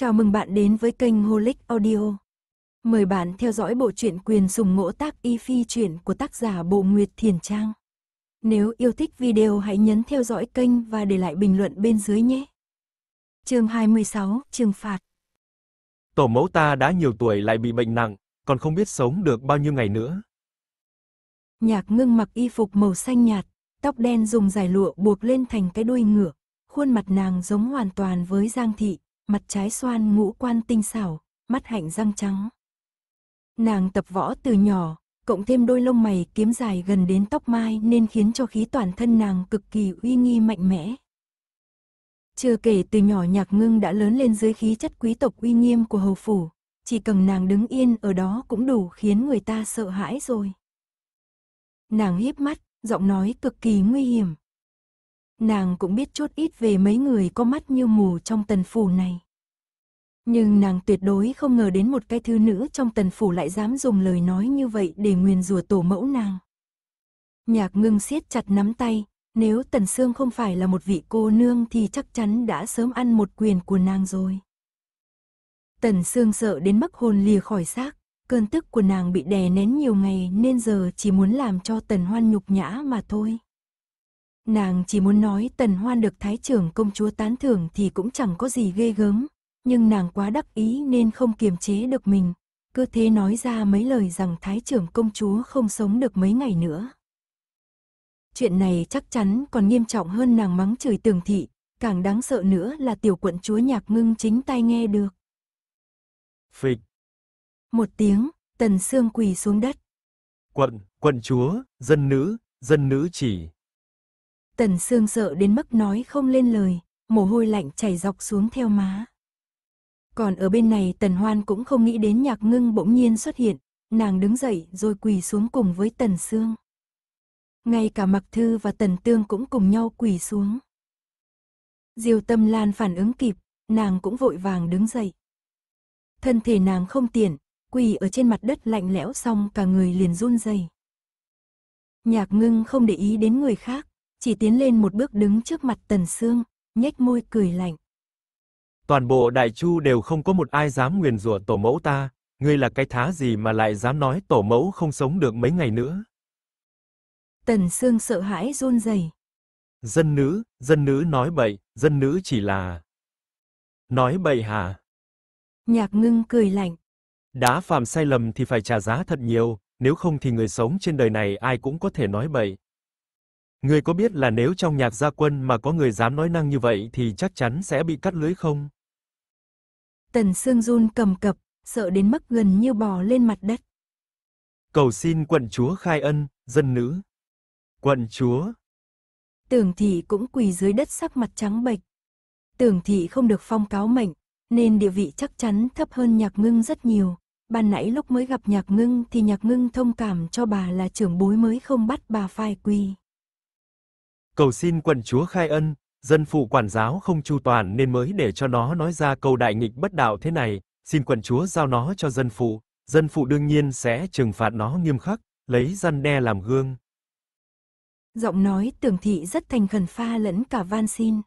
Chào mừng bạn đến với kênh Holic Audio. Mời bạn theo dõi bộ truyện quyền sùng ngỗ tác y phi truyện của tác giả Bộ Nguyệt Thiền Trang. Nếu yêu thích video hãy nhấn theo dõi kênh và để lại bình luận bên dưới nhé. Chương 26, trừng phạt. Tổ mẫu ta đã nhiều tuổi lại bị bệnh nặng, còn không biết sống được bao nhiêu ngày nữa. Nhạc ngưng mặc y phục màu xanh nhạt, tóc đen dùng dài lụa buộc lên thành cái đuôi ngựa, khuôn mặt nàng giống hoàn toàn với Giang thị, mặt trái xoan ngũ quan tinh xảo, mắt hạnh răng trắng. Nàng tập võ từ nhỏ, cộng thêm đôi lông mày kiếm dài gần đến tóc mai nên khiến cho khí toàn thân nàng cực kỳ uy nghi mạnh mẽ. Chưa kể từ nhỏ nhạc ngưng đã lớn lên dưới khí chất quý tộc uy nghiêm của hầu phủ, chỉ cần nàng đứng yên ở đó cũng đủ khiến người ta sợ hãi rồi. Nàng hiếp mắt, giọng nói cực kỳ nguy hiểm, nàng cũng biết chút ít về mấy người có mắt như mù trong tần phủ này. Nhưng nàng tuyệt đối không ngờ đến một cái thư nữ trong tần phủ lại dám dùng lời nói như vậy để nguyền rủa tổ mẫu nàng. Nhạc ngưng siết chặt nắm tay, nếu Tần xương không phải là một vị cô nương thì chắc chắn đã sớm ăn một quyền của nàng rồi. Tần xương sợ đến mất hồn lìa khỏi xác, cơn tức của nàng bị đè nén nhiều ngày nên giờ chỉ muốn làm cho Tần Hoan nhục nhã mà thôi. Nàng chỉ muốn nói tần hoan được thái trưởng công chúa tán thưởng thì cũng chẳng có gì ghê gớm, nhưng nàng quá đắc ý nên không kiềm chế được mình, cứ thế nói ra mấy lời rằng thái trưởng công chúa không sống được mấy ngày nữa. Chuyện này chắc chắn còn nghiêm trọng hơn nàng mắng chửi tường thị, càng đáng sợ nữa là tiểu quận chúa nhạc ngưng chính tai nghe được. Phịch. Một tiếng, tần xương quỳ xuống đất. Quận, quận chúa, dân nữ, dân nữ chỉ. Tần Sương sợ đến mức nói không lên lời, mồ hôi lạnh chảy dọc xuống theo má. Còn ở bên này Tần Hoan cũng không nghĩ đến nhạc ngưng bỗng nhiên xuất hiện, nàng đứng dậy rồi quỳ xuống cùng với Tần Sương. Ngay cả Mặc Thư và Tần Tương cũng cùng nhau quỳ xuống. Diêu Tâm Lan phản ứng kịp, nàng cũng vội vàng đứng dậy. Thân thể nàng không tiện, quỳ ở trên mặt đất lạnh lẽo xong cả người liền run rẩy. Nhạc ngưng không để ý đến người khác, chỉ tiến lên một bước đứng trước mặt Tần Sương, nhếch môi cười lạnh. Toàn bộ Đại Chu đều không có một ai dám nguyền rủa tổ mẫu ta, ngươi là cái thá gì mà lại dám nói tổ mẫu không sống được mấy ngày nữa. Tần Sương sợ hãi run rẩy. Dân nữ, dân nữ nói bậy, dân nữ chỉ là... Nói bậy hả? Nhạc ngưng cười lạnh. Đã phạm sai lầm thì phải trả giá thật nhiều, nếu không thì người sống trên đời này ai cũng có thể nói bậy. Người có biết là nếu trong nhạc gia quân mà có người dám nói năng như vậy thì chắc chắn sẽ bị cắt lưới không? Tần Sương run cầm cập, sợ đến mức gần như bò lên mặt đất. Cầu xin quận chúa khai ân, dân nữ. Quận chúa. Tưởng thị cũng quỳ dưới đất sắc mặt trắng bệch. Tưởng thị không được phong cáo mệnh, nên địa vị chắc chắn thấp hơn nhạc ngưng rất nhiều. Ban nãy lúc mới gặp nhạc ngưng thì nhạc ngưng thông cảm cho bà là trưởng bối mới không bắt bà phai quỳ cầu xin quận chúa khai ân, dân phụ quản giáo không chu toàn nên mới để cho nó nói ra câu đại nghịch bất đạo thế này, xin quận chúa giao nó cho dân phụ, dân phụ đương nhiên sẽ trừng phạt nó nghiêm khắc, lấy răn đe làm gương. Giọng nói tường thị rất thành khẩn pha lẫn cả van xin.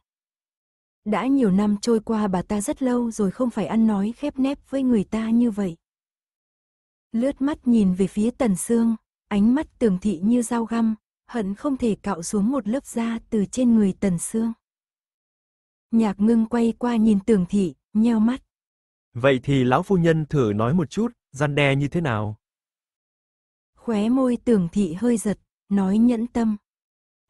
Đã nhiều năm trôi qua bà ta rất lâu rồi không phải ăn nói khép nép với người ta như vậy. Lướt mắt nhìn về phía tần xương, ánh mắt tường thị như dao găm, hận không thể cạo xuống một lớp da từ trên người tần xương. Nhạc ngưng quay qua nhìn tường thị, nheo mắt. Vậy thì lão phu nhân thử nói một chút, gian đe như thế nào? Khóe môi tường thị hơi giật, nói nhẫn tâm.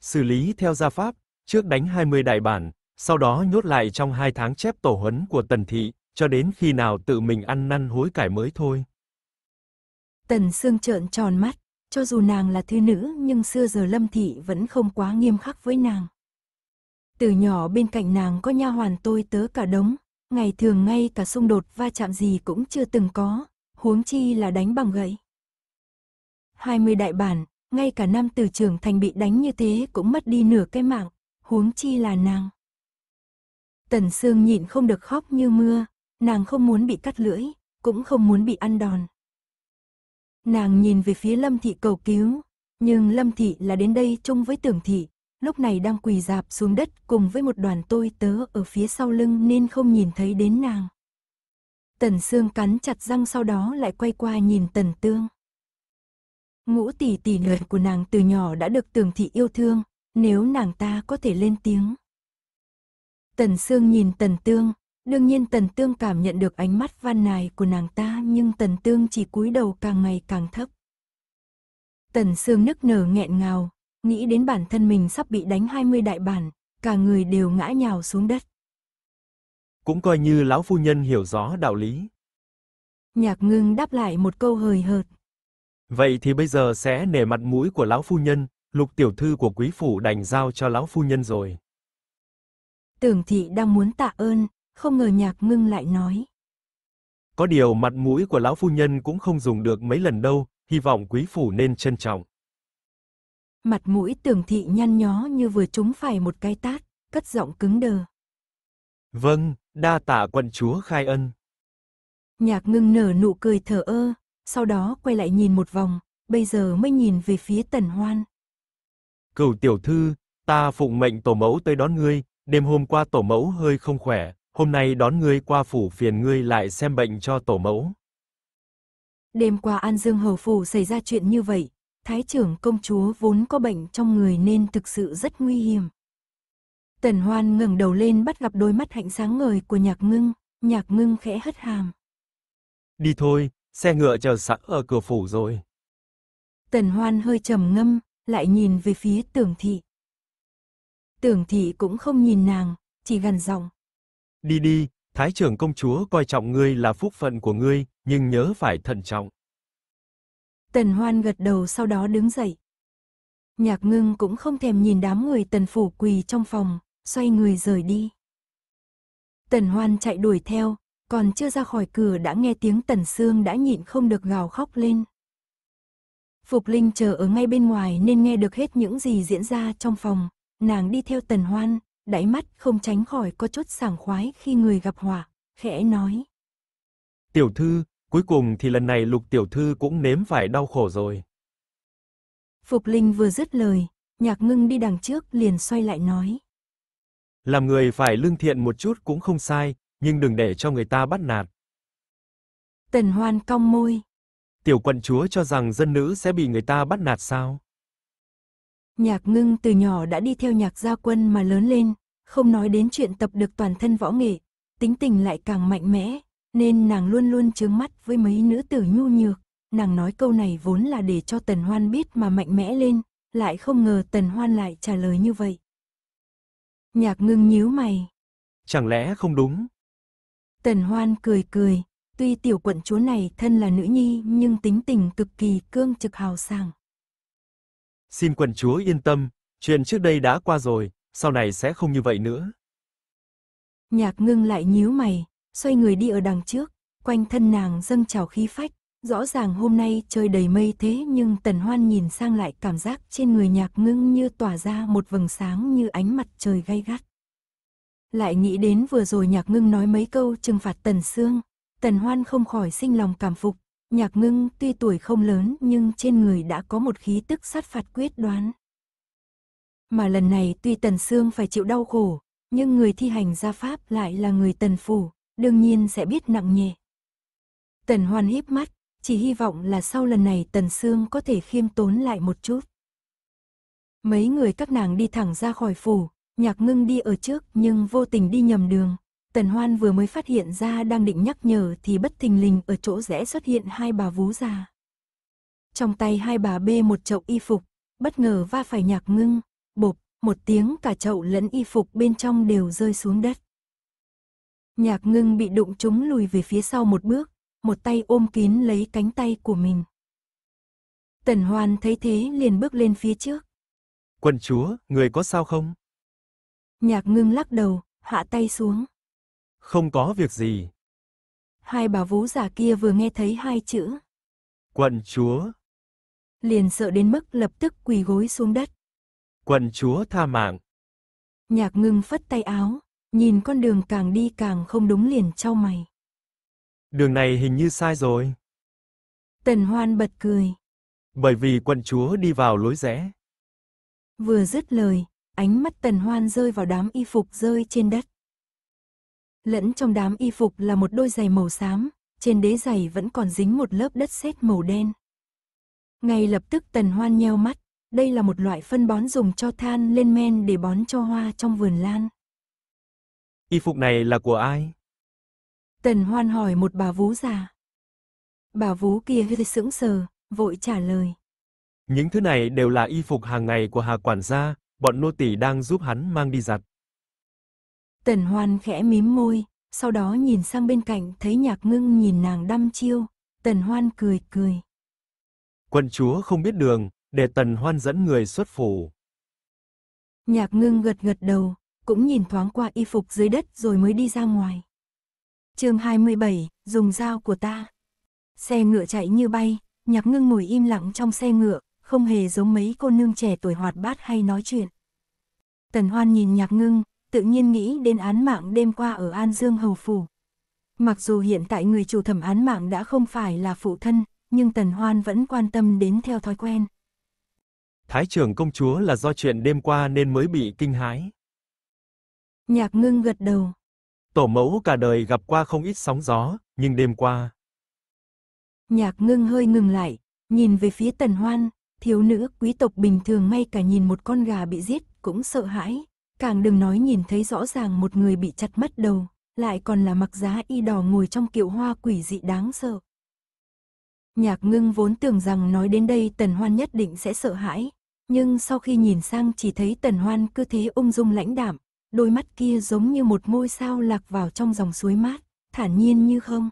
Xử lý theo gia pháp, trước đánh 20 đại bản, sau đó nhốt lại trong hai tháng chép tổ huấn của tần thị, cho đến khi nào tự mình ăn năn hối cải mới thôi. Tần xương trợn tròn mắt, cho dù nàng là thư nữ nhưng xưa giờ Lâm Thị vẫn không quá nghiêm khắc với nàng. Từ nhỏ bên cạnh nàng có nha hoàn tôi tớ cả đống, ngày thường ngay cả xung đột va chạm gì cũng chưa từng có, huống chi là đánh bằng gậy. 20 đại bản, ngay cả năm từ trưởng thành bị đánh như thế cũng mất đi nửa cái mạng, huống chi là nàng. Tần Sương nhịn không được khóc như mưa, nàng không muốn bị cắt lưỡi, cũng không muốn bị ăn đòn. Nàng nhìn về phía Lâm Thị cầu cứu, nhưng Lâm Thị là đến đây chung với Tưởng Thị, lúc này đang quỳ dạp xuống đất cùng với một đoàn tôi tớ ở phía sau lưng nên không nhìn thấy đến nàng. Tần Sương cắn chặt răng sau đó lại quay qua nhìn Tần Tương. Ngũ tỷ tỷ người của nàng từ nhỏ đã được Tưởng Thị yêu thương, nếu nàng ta có thể lên tiếng. Tần Sương nhìn Tần Tương, Đương nhiên Tần Tương cảm nhận được ánh mắt van nài của nàng ta nhưng Tần Tương chỉ cúi đầu càng ngày càng thấp. Tần Sương nức nở nghẹn ngào, nghĩ đến bản thân mình sắp bị đánh 20 đại bản, cả người đều ngã nhào xuống đất. Cũng coi như lão phu nhân hiểu rõ đạo lý. Nhạc ngưng đáp lại một câu hời hợt. Vậy thì bây giờ sẽ nể mặt mũi của lão phu nhân, lục tiểu thư của quý phủ đành giao cho lão phu nhân rồi. Tưởng thị đang muốn tạ ơn, không ngờ nhạc ngưng lại nói. Có điều mặt mũi của lão phu nhân cũng không dùng được mấy lần đâu, hy vọng quý phủ nên trân trọng. Mặt mũi tưởng thị nhăn nhó như vừa trúng phải một cái tát, cất giọng cứng đờ. Vâng, đa tạ quận chúa khai ân. Nhạc ngưng nở nụ cười thở ơ, sau đó quay lại nhìn một vòng, bây giờ mới nhìn về phía tần hoan. Cửu tiểu thư, ta phụng mệnh tổ mẫu tới đón ngươi, đêm hôm qua tổ mẫu hơi không khỏe, hôm nay đón ngươi qua phủ phiền ngươi lại xem bệnh cho tổ mẫu. Đêm qua An Dương Hầu Phủ xảy ra chuyện như vậy, Thái trưởng công chúa vốn có bệnh trong người nên thực sự rất nguy hiểm. Tần Hoan ngẩng đầu lên bắt gặp đôi mắt hạnh sáng ngời của nhạc ngưng, nhạc ngưng khẽ hất hàm. Đi thôi, xe ngựa chờ sẵn ở cửa phủ rồi. Tần Hoan hơi trầm ngâm, lại nhìn về phía tưởng thị. Tưởng thị cũng không nhìn nàng, chỉ gần giọng. Đi đi, Thái trưởng công chúa coi trọng ngươi là phúc phận của ngươi, nhưng nhớ phải thận trọng. Tần Hoan gật đầu sau đó đứng dậy. Nhạc ngưng cũng không thèm nhìn đám người tần phủ quỳ trong phòng, xoay người rời đi. Tần Hoan chạy đuổi theo, còn chưa ra khỏi cửa đã nghe tiếng tần xương đã nhịn không được gào khóc lên. Phục Linh chờ ở ngay bên ngoài nên nghe được hết những gì diễn ra trong phòng, nàng đi theo tần hoan, đáy mắt không tránh khỏi có chút sảng khoái khi người gặp họa, khẽ nói. Tiểu thư, cuối cùng thì lần này lục tiểu thư cũng nếm phải đau khổ rồi. Phục Linh vừa dứt lời, nhạc ngưng đi đằng trước liền xoay lại nói. Làm người phải lương thiện một chút cũng không sai, nhưng đừng để cho người ta bắt nạt. Tần Hoan cong môi. Tiểu quận chúa cho rằng dân nữ sẽ bị người ta bắt nạt sao? Nhạc ngưng từ nhỏ đã đi theo nhạc gia quân mà lớn lên, không nói đến chuyện tập được toàn thân võ nghệ, tính tình lại càng mạnh mẽ, nên nàng luôn luôn chướng mắt với mấy nữ tử nhu nhược. Nàng nói câu này vốn là để cho Tần Hoan biết mà mạnh mẽ lên, lại không ngờ Tần Hoan lại trả lời như vậy. Nhạc ngưng nhíu mày. Chẳng lẽ không đúng? Tần Hoan cười cười, tuy tiểu quận chúa này thân là nữ nhi nhưng tính tình cực kỳ cương trực hào sảng. Xin quần chúa yên tâm, chuyện trước đây đã qua rồi, sau này sẽ không như vậy nữa. Nhạc ngưng lại nhíu mày, xoay người đi ở đằng trước, quanh thân nàng dâng trào khí phách. Rõ ràng hôm nay trời đầy mây thế nhưng tần hoan nhìn sang lại cảm giác trên người nhạc ngưng như tỏa ra một vầng sáng như ánh mặt trời gay gắt. Lại nghĩ đến vừa rồi nhạc ngưng nói mấy câu trừng phạt tần xương, tần hoan không khỏi sinh lòng cảm phục, Nhạc ngưng tuy tuổi không lớn nhưng trên người đã có một khí tức sát phạt quyết đoán. Mà lần này tuy Tần Sương phải chịu đau khổ, nhưng người thi hành gia pháp lại là người Tần Phủ, đương nhiên sẽ biết nặng nhẹ. Tần Hoan híp mắt, chỉ hy vọng là sau lần này Tần Sương có thể khiêm tốn lại một chút. Mấy người các nàng đi thẳng ra khỏi phủ, nhạc ngưng đi ở trước nhưng vô tình đi nhầm đường, Tần Hoan vừa mới phát hiện ra đang định nhắc nhở thì bất thình lình ở chỗ rẽ xuất hiện hai bà vú già. Trong tay hai bà bê một chậu y phục, bất ngờ va phải nhạc ngưng, bộp, một tiếng cả chậu lẫn y phục bên trong đều rơi xuống đất. Nhạc ngưng bị đụng trúng lùi về phía sau một bước, một tay ôm kín lấy cánh tay của mình. Tần Hoan thấy thế liền bước lên phía trước. Quân chúa, người có sao không? Nhạc ngưng lắc đầu, hạ tay xuống. Không có việc gì. Hai bà vú giả kia vừa nghe thấy hai chữ. Quận chúa. Liền sợ đến mức lập tức quỳ gối xuống đất. Quận chúa tha mạng. Nhạc ngưng phất tay áo, nhìn con đường càng đi càng không đúng liền trao mày. Đường này hình như sai rồi. Tần Hoan bật cười. Bởi vì quận chúa đi vào lối rẽ. Vừa dứt lời, ánh mắt Tần Hoan rơi vào đám y phục rơi trên đất lẫn trong đám y phục là một đôi giày màu xám, trên đế giày vẫn còn dính một lớp đất sét màu đen. Ngay lập tức Tần Hoan nheo mắt, đây là một loại phân bón dùng cho than lên men để bón cho hoa trong vườn lan. Y phục này là của ai? Tần Hoan hỏi một bà vú già. Bà vú kia hơi sững sờ, vội trả lời. Những thứ này đều là y phục hàng ngày của Hà quản gia, bọn nô tỳ đang giúp hắn mang đi giặt. Tần hoan khẽ mím môi, sau đó nhìn sang bên cạnh thấy nhạc ngưng nhìn nàng đăm chiêu, tần hoan cười cười. Quân chúa không biết đường, để tần hoan dẫn người xuất phủ. Nhạc ngưng gật gật đầu, cũng nhìn thoáng qua y phục dưới đất rồi mới đi ra ngoài. chương 27, dùng dao của ta. Xe ngựa chạy như bay, nhạc ngưng ngồi im lặng trong xe ngựa, không hề giống mấy cô nương trẻ tuổi hoạt bát hay nói chuyện. Tần hoan nhìn nhạc ngưng, tự nhiên nghĩ đến án mạng đêm qua ở An Dương Hầu Phủ. Mặc dù hiện tại người chủ thẩm án mạng đã không phải là phụ thân, nhưng Tần Hoan vẫn quan tâm đến theo thói quen. Thái trưởng công chúa là do chuyện đêm qua nên mới bị kinh hãi. Nhạc ngưng gật đầu. Tổ mẫu cả đời gặp qua không ít sóng gió, nhưng đêm qua. Nhạc ngưng hơi ngừng lại, nhìn về phía tần hoan, thiếu nữ quý tộc bình thường ngay cả nhìn một con gà bị giết cũng sợ hãi, Càng đừng nói nhìn thấy rõ ràng một người bị chặt mất đầu, lại còn là mặc giá y đỏ ngồi trong kiệu hoa quỷ dị đáng sợ. Nhạc ngưng vốn tưởng rằng nói đến đây tần hoan nhất định sẽ sợ hãi, nhưng sau khi nhìn sang chỉ thấy tần hoan cứ thế ung dung lãnh đạm, đôi mắt kia giống như một ngôi sao lạc vào trong dòng suối mát, thản nhiên như không.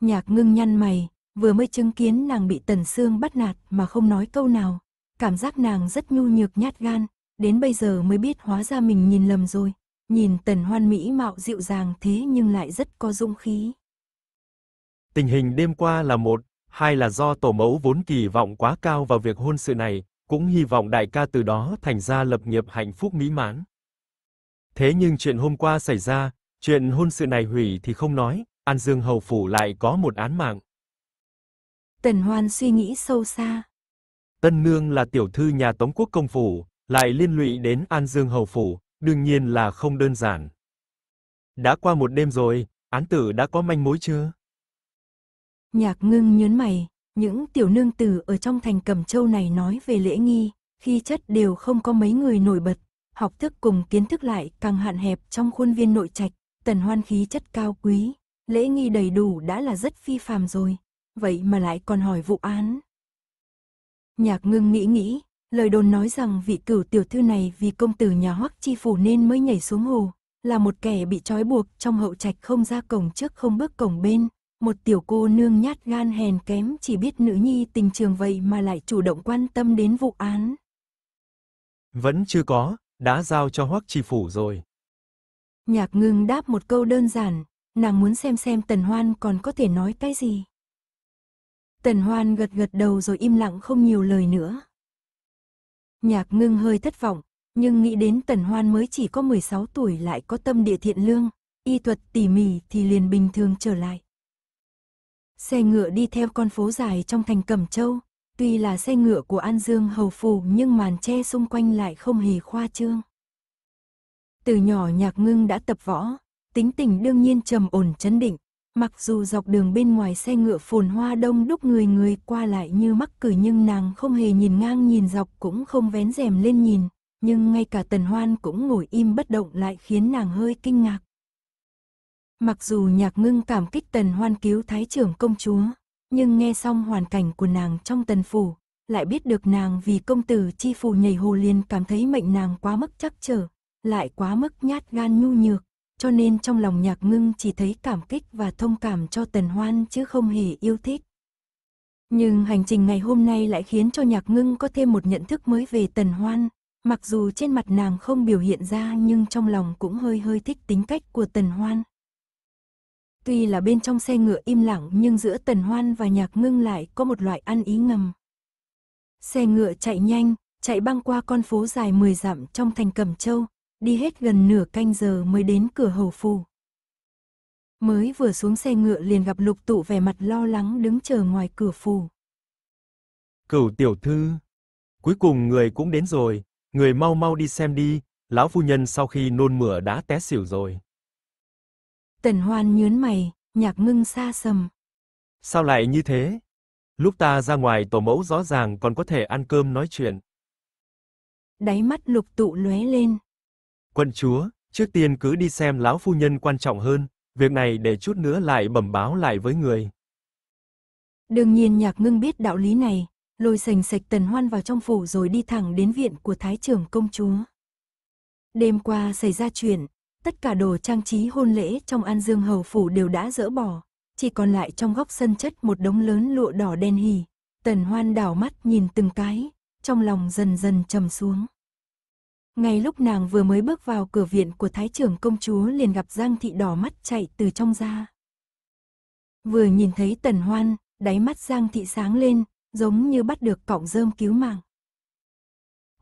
Nhạc ngưng nhăn mày, vừa mới chứng kiến nàng bị tần xương bắt nạt mà không nói câu nào, cảm giác nàng rất nhu nhược nhát gan, đến bây giờ mới biết hóa ra mình nhìn lầm rồi, nhìn tần hoan mỹ mạo dịu dàng thế nhưng lại rất có dũng khí. Tình hình đêm qua là một, hai là do tổ mẫu vốn kỳ vọng quá cao vào việc hôn sự này, cũng hy vọng đại ca từ đó thành ra lập nghiệp hạnh phúc mỹ mãn. Thế nhưng chuyện hôm qua xảy ra, chuyện hôn sự này hủy thì không nói, An Dương Hầu Phủ lại có một án mạng. Tần Hoan suy nghĩ sâu xa. Tân Nương là tiểu thư nhà Tống Quốc Công Phủ, lại liên lụy đến An Dương Hầu Phủ, đương nhiên là không đơn giản. Đã qua một đêm rồi, án tử đã có manh mối chưa? Nhạc ngưng nhớn mày, những tiểu nương tử ở trong thành Cẩm Châu này nói về lễ nghi, khi chất đều không có mấy người nổi bật, học thức cùng kiến thức lại càng hạn hẹp trong khuôn viên nội trạch, tần hoan khí chất cao quý, lễ nghi đầy đủ đã là rất phi phàm rồi, vậy mà lại còn hỏi vụ án. Nhạc ngưng nghĩ nghĩ, Lời đồn nói rằng vị cửu tiểu thư này vì công tử nhà hoắc chi phủ nên mới nhảy xuống hồ, là một kẻ bị trói buộc trong hậu trạch không ra cổng trước không bước cổng bên, một tiểu cô nương nhát gan hèn kém chỉ biết nữ nhi tình trường vậy mà lại chủ động quan tâm đến vụ án. Vẫn chưa có, đã giao cho hoắc chi phủ rồi. Nhạc ngưng đáp một câu đơn giản, nàng muốn xem xem Tần Hoan còn có thể nói cái gì. Tần Hoan gật gật đầu rồi im lặng không nhiều lời nữa. Nhạc ngưng hơi thất vọng, nhưng nghĩ đến tần hoan mới chỉ có 16 tuổi lại có tâm địa thiện lương, y thuật tỉ mỉ thì liền bình thường trở lại. Xe ngựa đi theo con phố dài trong thành Cẩm Châu, tuy là xe ngựa của An Dương hầu phù nhưng màn che xung quanh lại không hề khoa trương. Từ nhỏ nhạc ngưng đã tập võ, tính tình đương nhiên trầm ổn chấn định, Mặc dù dọc đường bên ngoài xe ngựa phồn hoa đông đúc người người qua lại như mắc cử nhưng nàng không hề nhìn ngang nhìn dọc cũng không vén rèm lên nhìn, nhưng ngay cả tần hoan cũng ngồi im bất động lại khiến nàng hơi kinh ngạc. Mặc dù nhạc ngưng cảm kích tần hoan cứu thái trưởng công chúa, nhưng nghe xong hoàn cảnh của nàng trong tần phủ, lại biết được nàng vì công tử chi phủ nhảy hồ liền cảm thấy mệnh nàng quá mức chắc trở, lại quá mức nhát gan nhu nhược, cho nên trong lòng nhạc ngưng chỉ thấy cảm kích và thông cảm cho tần hoan chứ không hề yêu thích. Nhưng hành trình ngày hôm nay lại khiến cho nhạc ngưng có thêm một nhận thức mới về tần hoan, mặc dù trên mặt nàng không biểu hiện ra nhưng trong lòng cũng hơi hơi thích tính cách của tần hoan. Tuy là bên trong xe ngựa im lặng nhưng giữa tần hoan và nhạc ngưng lại có một loại ăn ý ngầm. Xe ngựa chạy nhanh, chạy băng qua con phố dài 10 dặm trong thành Cẩm Châu, đi hết gần nửa canh giờ mới đến cửa hầu phù Mới vừa xuống xe ngựa liền gặp lục tụ vẻ mặt lo lắng đứng chờ ngoài cửa phù Cửu tiểu thư, cuối cùng người cũng đến rồi, người mau mau đi xem đi, lão phu nhân sau khi nôn mửa đã té xỉu rồi. Tần hoan nhớn mày, nhạc ngưng xa sầm. Sao lại như thế? Lúc ta ra ngoài tổ mẫu rõ ràng còn có thể ăn cơm nói chuyện. Đáy mắt lục tụ lóe lên. Quận chúa, trước tiên cứ đi xem lão phu nhân quan trọng hơn, việc này để chút nữa lại bẩm báo lại với người. Đương nhiên nhạc ngưng biết đạo lý này, lôi sành sạch tần hoan vào trong phủ rồi đi thẳng đến viện của thái trưởng công chúa. Đêm qua xảy ra chuyện, tất cả đồ trang trí hôn lễ trong An Dương Hầu Phủ đều đã dỡ bỏ, chỉ còn lại trong góc sân chất một đống lớn lụa đỏ đen hì. Tần hoan đảo mắt nhìn từng cái, trong lòng dần dần trầm xuống. Ngay lúc nàng vừa mới bước vào cửa viện của thái trưởng công chúa liền gặp Giang thị đỏ mắt chạy từ trong ra. Vừa nhìn thấy tần hoan, đáy mắt Giang thị sáng lên, giống như bắt được cọng rơm cứu mạng.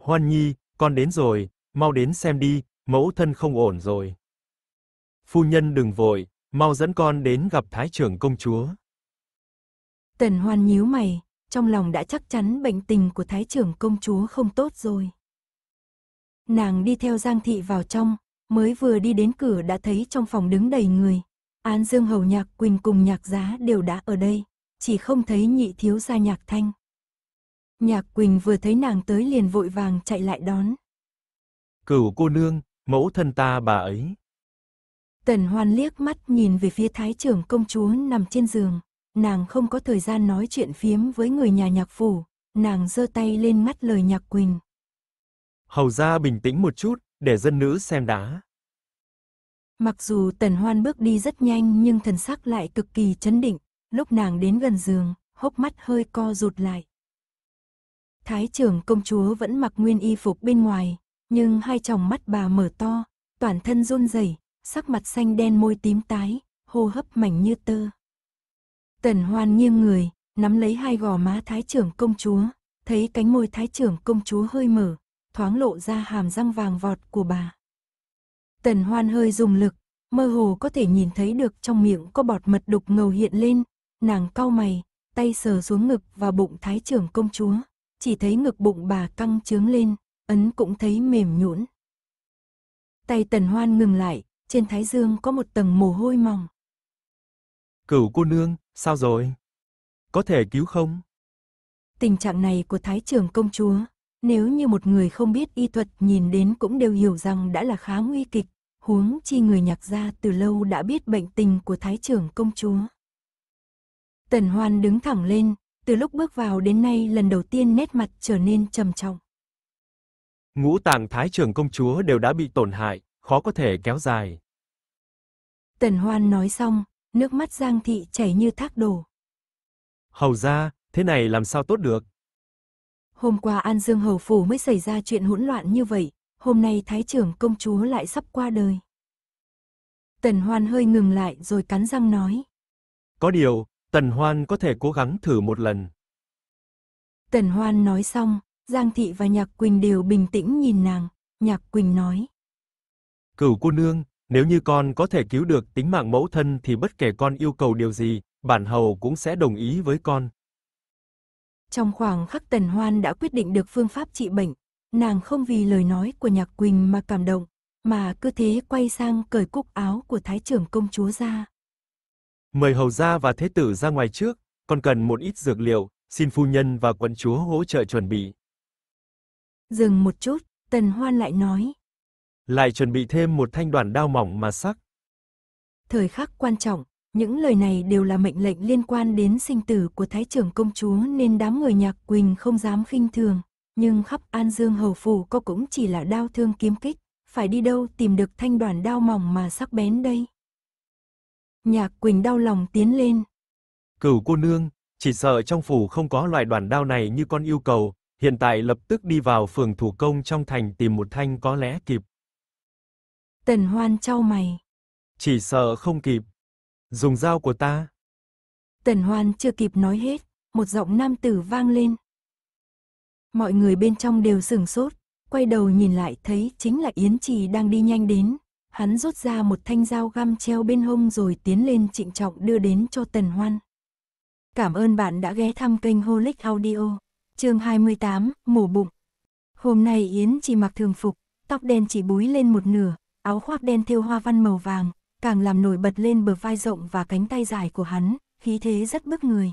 Hoan nhi, con đến rồi, mau đến xem đi, mẫu thân không ổn rồi. Phu nhân đừng vội, mau dẫn con đến gặp thái trưởng công chúa. Tần hoan nhíu mày, trong lòng đã chắc chắn bệnh tình của thái trưởng công chúa không tốt rồi. Nàng đi theo Giang Thị vào trong, mới vừa đi đến cửa đã thấy trong phòng đứng đầy người. Án Dương Hầu Nhạc Quỳnh cùng Nhạc Giá đều đã ở đây, chỉ không thấy nhị thiếu gia Nhạc Thanh. Nhạc Quỳnh vừa thấy nàng tới liền vội vàng chạy lại đón. Cửu cô nương, mẫu thân ta bà ấy. Tần Hoan liếc mắt nhìn về phía thái trưởng công chúa nằm trên giường, nàng không có thời gian nói chuyện phiếm với người nhà nhạc phủ, nàng giơ tay lên ngắt lời Nhạc Quỳnh. Hầu ra bình tĩnh một chút, để dân nữ xem đá. Mặc dù tần hoan bước đi rất nhanh nhưng thần sắc lại cực kỳ chấn định, lúc nàng đến gần giường, hốc mắt hơi co rụt lại. Thái trưởng công chúa vẫn mặc nguyên y phục bên ngoài, nhưng hai tròng mắt bà mở to, toàn thân run rẩy, sắc mặt xanh đen môi tím tái, hô hấp mảnh như tơ. Tần hoan nghiêng người, nắm lấy hai gò má thái trưởng công chúa, thấy cánh môi thái trưởng công chúa hơi mở, thoáng lộ ra hàm răng vàng vọt của bà. Tần hoan hơi dùng lực, mơ hồ có thể nhìn thấy được trong miệng có bọt mật đục ngầu hiện lên, nàng cau mày, tay sờ xuống ngực và bụng thái trưởng công chúa, chỉ thấy ngực bụng bà căng trướng lên, ấn cũng thấy mềm nhũn. Tay tần hoan ngừng lại, trên thái dương có một tầng mồ hôi mỏng. Cửu cô nương, sao rồi? Có thể cứu không? Tình trạng này của thái trưởng công chúa, nếu như một người không biết y thuật nhìn đến cũng đều hiểu rằng đã là khá nguy kịch, huống chi người nhạc gia từ lâu đã biết bệnh tình của thái trưởng công chúa. Tần Hoan đứng thẳng lên, từ lúc bước vào đến nay lần đầu tiên nét mặt trở nên trầm trọng. Ngũ tạng thái trưởng công chúa đều đã bị tổn hại, khó có thể kéo dài. Tần Hoan nói xong, nước mắt Giang Thị chảy như thác đổ. Hầu ra, thế này làm sao tốt được? Hôm qua An Dương Hầu Phủ mới xảy ra chuyện hỗn loạn như vậy, hôm nay Thái trưởng công chúa lại sắp qua đời. Tần Hoan hơi ngừng lại rồi cắn răng nói. Có điều, Tần Hoan có thể cố gắng thử một lần. Tần Hoan nói xong, Giang Thị và Nhạc Quỳnh đều bình tĩnh nhìn nàng, Nhạc Quỳnh nói. Cửu cô nương, nếu như con có thể cứu được tính mạng mẫu thân thì bất kể con yêu cầu điều gì, bản hầu cũng sẽ đồng ý với con. Trong khoảng khắc Tần Hoan đã quyết định được phương pháp trị bệnh, nàng không vì lời nói của Nhạc Quỳnh mà cảm động, mà cứ thế quay sang cởi cúc áo của Thái trưởng công chúa ra. Mời hầu gia và thế tử ra ngoài trước, còn cần một ít dược liệu, xin phu nhân và quận chúa hỗ trợ chuẩn bị. Dừng một chút, Tần Hoan lại nói. Lại chuẩn bị thêm một thanh đoàn đao mỏng mà sắc. Thời khắc quan trọng, những lời này đều là mệnh lệnh liên quan đến sinh tử của Thái trưởng công chúa nên đám người nhạc Quỳnh không dám khinh thường. Nhưng khắp An Dương Hầu Phủ có cũng chỉ là đau thương kiếm kích, phải đi đâu tìm được thanh đoàn đao mỏng mà sắc bén đây. Nhạc Quỳnh đau lòng tiến lên. Cửu cô nương, chỉ sợ trong phủ không có loại đoàn đao này như con yêu cầu, hiện tại lập tức đi vào phường thủ công trong thành tìm một thanh có lẽ kịp. Tần Hoan trao mày. Chỉ sợ không kịp. Dùng dao của ta. Tần Hoan chưa kịp nói hết, một giọng nam tử vang lên. Mọi người bên trong đều sửng sốt, quay đầu nhìn lại thấy chính là Yến Trì đang đi nhanh đến. Hắn rút ra một thanh dao găm treo bên hông rồi tiến lên trịnh trọng đưa đến cho Tần Hoan. Cảm ơn bạn đã ghé thăm kênh Holic Audio, chương 28, mổ bụng. Hôm nay Yến chỉ mặc thường phục, tóc đen chỉ búi lên một nửa, áo khoác đen thêu hoa văn màu vàng, càng làm nổi bật lên bờ vai rộng và cánh tay dài của hắn, khí thế rất bức người.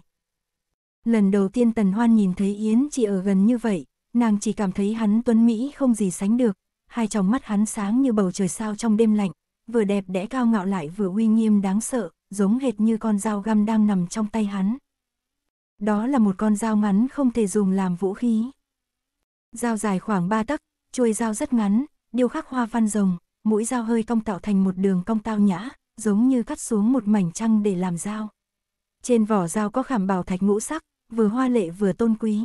Lần đầu tiên Tần Hoan nhìn thấy Yến chỉ ở gần như vậy, nàng chỉ cảm thấy hắn tuấn Mỹ không gì sánh được, hai tròng mắt hắn sáng như bầu trời sao trong đêm lạnh, vừa đẹp đẽ cao ngạo lại vừa uy nghiêm đáng sợ, giống hệt như con dao găm đang nằm trong tay hắn. Đó là một con dao ngắn không thể dùng làm vũ khí. Dao dài khoảng 3 tấc, chuôi dao rất ngắn, điêu khắc hoa văn rồng, mũi dao hơi cong tạo thành một đường cong tao nhã, giống như cắt xuống một mảnh trăng để làm dao. Trên vỏ dao có khảm bảo thạch ngũ sắc, vừa hoa lệ vừa tôn quý.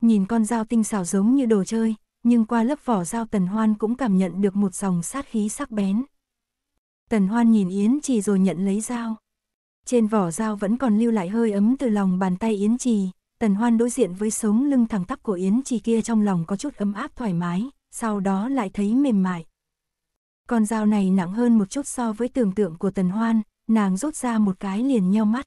Nhìn con dao tinh xảo giống như đồ chơi, nhưng qua lớp vỏ dao Tần Hoan cũng cảm nhận được một dòng sát khí sắc bén. Tần Hoan nhìn Yến Trì rồi nhận lấy dao. Trên vỏ dao vẫn còn lưu lại hơi ấm từ lòng bàn tay Yến Trì, Tần Hoan đối diện với sống lưng thẳng tắp của Yến Trì kia trong lòng có chút ấm áp thoải mái, sau đó lại thấy mềm mại, con dao này nặng hơn một chút so với tưởng tượng của Tần Hoan, nàng rút ra một cái liền nheo mắt.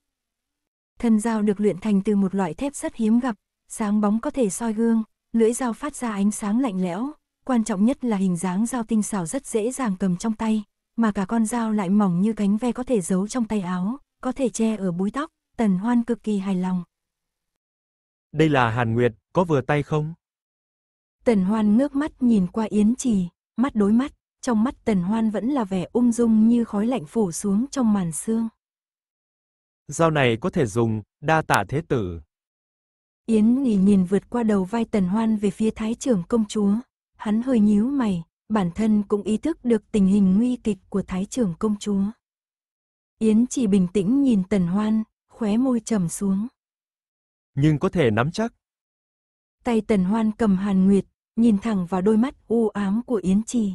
Thân dao được luyện thành từ một loại thép rất hiếm gặp, sáng bóng có thể soi gương, lưỡi dao phát ra ánh sáng lạnh lẽo, quan trọng nhất là hình dáng dao tinh xảo rất dễ dàng cầm trong tay, mà cả con dao lại mỏng như cánh ve có thể giấu trong tay áo, có thể che ở búi tóc, Tần Hoan cực kỳ hài lòng. Đây là Hàn Nguyệt, có vừa tay không? Tần Hoan ngước mắt nhìn qua Yến Trì, mắt đối mắt trong mắt tần hoan vẫn là vẻ ung dung như khói lạnh phủ xuống trong màn xương. Dao này có thể dùng, đa tạ thế tử. Yến nghỉ nhìn vượt qua đầu vai tần hoan về phía thái trưởng công chúa, hắn hơi nhíu mày, bản thân cũng ý thức được tình hình nguy kịch của thái trưởng công chúa. Yến chỉ bình tĩnh nhìn tần hoan, khóe môi trầm xuống. Nhưng có thể nắm chắc. Tay tần hoan cầm hàn nguyệt, nhìn thẳng vào đôi mắt u ám của Yến Trì.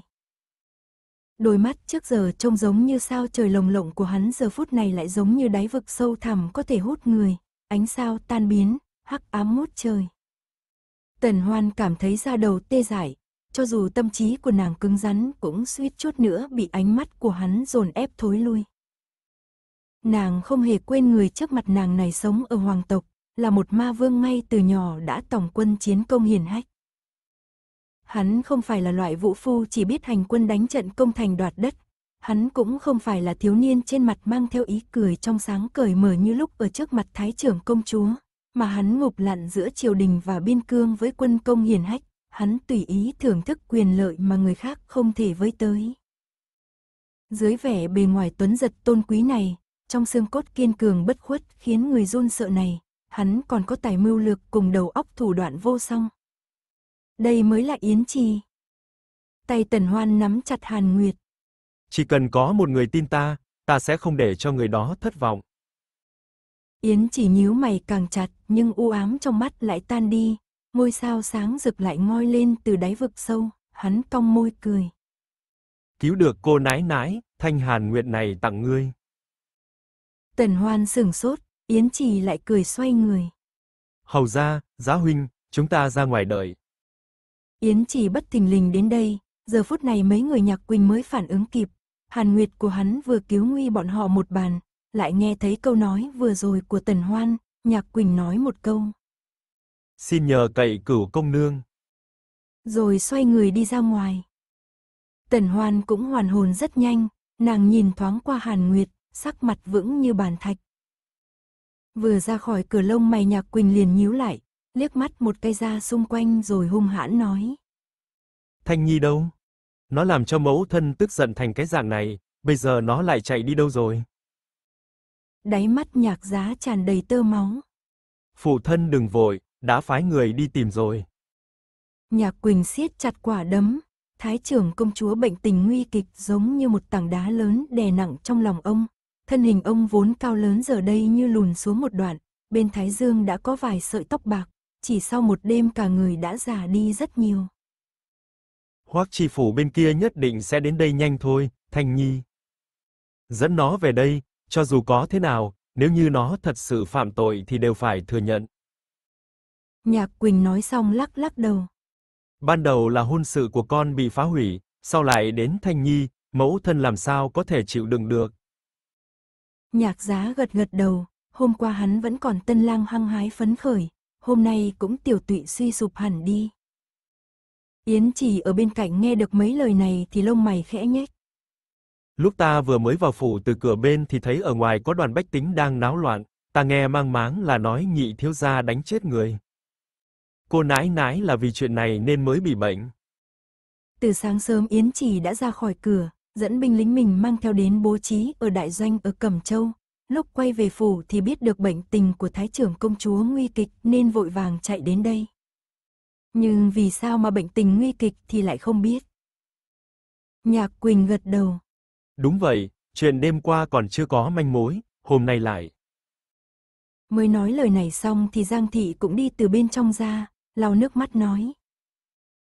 Đôi mắt trước giờ trông giống như sao trời lồng lộng của hắn giờ phút này lại giống như đáy vực sâu thẳm có thể hút người, ánh sao tan biến, hắc ám mút trời. Tần Hoan cảm thấy da đầu tê dại, cho dù tâm trí của nàng cứng rắn cũng suýt chút nữa bị ánh mắt của hắn dồn ép thối lui. Nàng không hề quên người trước mặt nàng này sống ở hoàng tộc, là một ma vương ngay từ nhỏ đã tổng quân chiến công hiển hách. Hắn không phải là loại vũ phu chỉ biết hành quân đánh trận công thành đoạt đất. Hắn cũng không phải là thiếu niên trên mặt mang theo ý cười trong sáng cởi mở như lúc ở trước mặt thái trưởng công chúa, mà hắn ngục lặn giữa triều đình và biên cương với quân công hiền hách, hắn tùy ý thưởng thức quyền lợi mà người khác không thể với tới. Dưới vẻ bề ngoài tuấn giật tôn quý này, trong xương cốt kiên cường bất khuất khiến người run sợ này, hắn còn có tài mưu lược cùng đầu óc thủ đoạn vô song. Đây mới là Yến Trì. Tay Tần Hoan nắm chặt Hàn Nguyệt. Chỉ cần có một người tin ta, ta sẽ không để cho người đó thất vọng. Yến trì nhíu mày càng chặt, nhưng u ám trong mắt lại tan đi, ngôi sao sáng rực lại ngoi lên từ đáy vực sâu, hắn cong môi cười. Cứu được cô nái nái, thanh hàn nguyệt này tặng ngươi. Tần hoan sừng sốt, Yến trì lại cười xoay người. Hầu ra, giá huynh, chúng ta ra ngoài đợi. Yến chỉ bất thình lình đến đây, giờ phút này mấy người nhạc quỳnh mới phản ứng kịp. Hàn Nguyệt của hắn vừa cứu nguy bọn họ một bàn, lại nghe thấy câu nói vừa rồi của Tần Hoan, nhạc quỳnh nói một câu. Xin nhờ cậy cửu công nương. Rồi xoay người đi ra ngoài. Tần Hoan cũng hoàn hồn rất nhanh, nàng nhìn thoáng qua Hàn Nguyệt, sắc mặt vững như bàn thạch. Vừa ra khỏi cửa lông mày nhạc quỳnh liền nhíu lại, liếc mắt một cây ra xung quanh rồi hung hãn nói. Thanh Nhi đâu? Nó làm cho mẫu thân tức giận thành cái dạng này, bây giờ nó lại chạy đi đâu rồi? Đáy mắt nhạc giá tràn đầy tơ máu. Phụ thân đừng vội, đã phái người đi tìm rồi. Nhạc Quỳnh siết chặt quả đấm, thái trưởng công chúa bệnh tình nguy kịch giống như một tảng đá lớn đè nặng trong lòng ông. Thân hình ông vốn cao lớn giờ đây như lùn xuống một đoạn, bên thái dương đã có vài sợi tóc bạc, chỉ sau một đêm cả người đã già đi rất nhiều. Hoắc Tri phủ bên kia nhất định sẽ đến đây nhanh thôi, Thanh Nhi. Dẫn nó về đây, cho dù có thế nào, nếu như nó thật sự phạm tội thì đều phải thừa nhận. Nhạc Quỳnh nói xong lắc lắc đầu. Ban đầu là hôn sự của con bị phá hủy, sau lại đến Thanh Nhi, mẫu thân làm sao có thể chịu đựng được. Nhạc giá gật gật đầu, hôm qua hắn vẫn còn tân lang hăng hái phấn khởi, hôm nay cũng tiểu tụy suy sụp hẳn đi. Yến chỉ ở bên cạnh nghe được mấy lời này thì lông mày khẽ nhếch. Lúc ta vừa mới vào phủ từ cửa bên thì thấy ở ngoài có đoàn bách tính đang náo loạn, ta nghe mang máng là nói nhị thiếu gia đánh chết người. Cô nãi nãi là vì chuyện này nên mới bị bệnh. Từ sáng sớm Yến Chỉ đã ra khỏi cửa, dẫn binh lính mình mang theo đến bố trí ở đại doanh ở Cẩm Châu, lúc quay về phủ thì biết được bệnh tình của thái trưởng công chúa nguy kịch nên vội vàng chạy đến đây. Nhưng vì sao mà bệnh tình nguy kịch thì lại không biết. Nhạc Quỳnh gật đầu. Đúng vậy, chuyện đêm qua còn chưa có manh mối, hôm nay lại. Mới nói lời này xong thì Giang Thị cũng đi từ bên trong ra, lau nước mắt nói.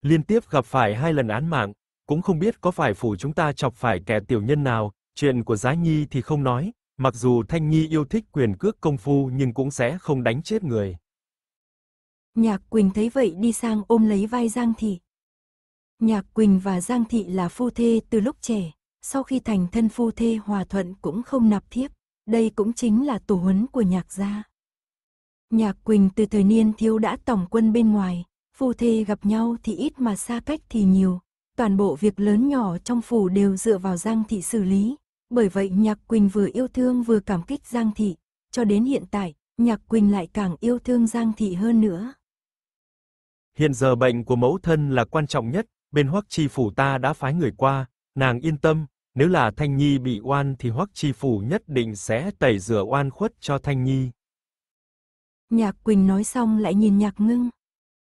Liên tiếp gặp phải hai lần án mạng, cũng không biết có phải phủ chúng ta chọc phải kẻ tiểu nhân nào, chuyện của Giá Nhi thì không nói, Mặc dù Thanh Nhi yêu thích quyền cước công phu nhưng cũng sẽ không đánh chết người. Nhạc Quỳnh thấy vậy đi sang ôm lấy vai Giang Thị. Nhạc Quỳnh và Giang Thị là phu thê từ lúc trẻ, sau khi thành thân phu thê hòa thuận cũng không nạp thiếp, đây cũng chính là tổ huấn của nhạc gia. Nhạc Quỳnh từ thời niên thiếu đã tổng quân bên ngoài, phu thê gặp nhau thì ít mà xa cách thì nhiều, toàn bộ việc lớn nhỏ trong phủ đều dựa vào Giang Thị xử lý, bởi vậy Nhạc Quỳnh vừa yêu thương vừa cảm kích Giang Thị, cho đến hiện tại, Nhạc Quỳnh lại càng yêu thương Giang Thị hơn nữa. Hiện giờ bệnh của mẫu thân là quan trọng nhất, bên Hoắc Chi Phủ ta đã phái người qua, nàng yên tâm, nếu là Thanh Nhi bị oan thì Hoắc Chi Phủ nhất định sẽ tẩy rửa oan khuất cho Thanh Nhi. Nhạc Quỳnh nói xong lại nhìn Nhạc Ngưng.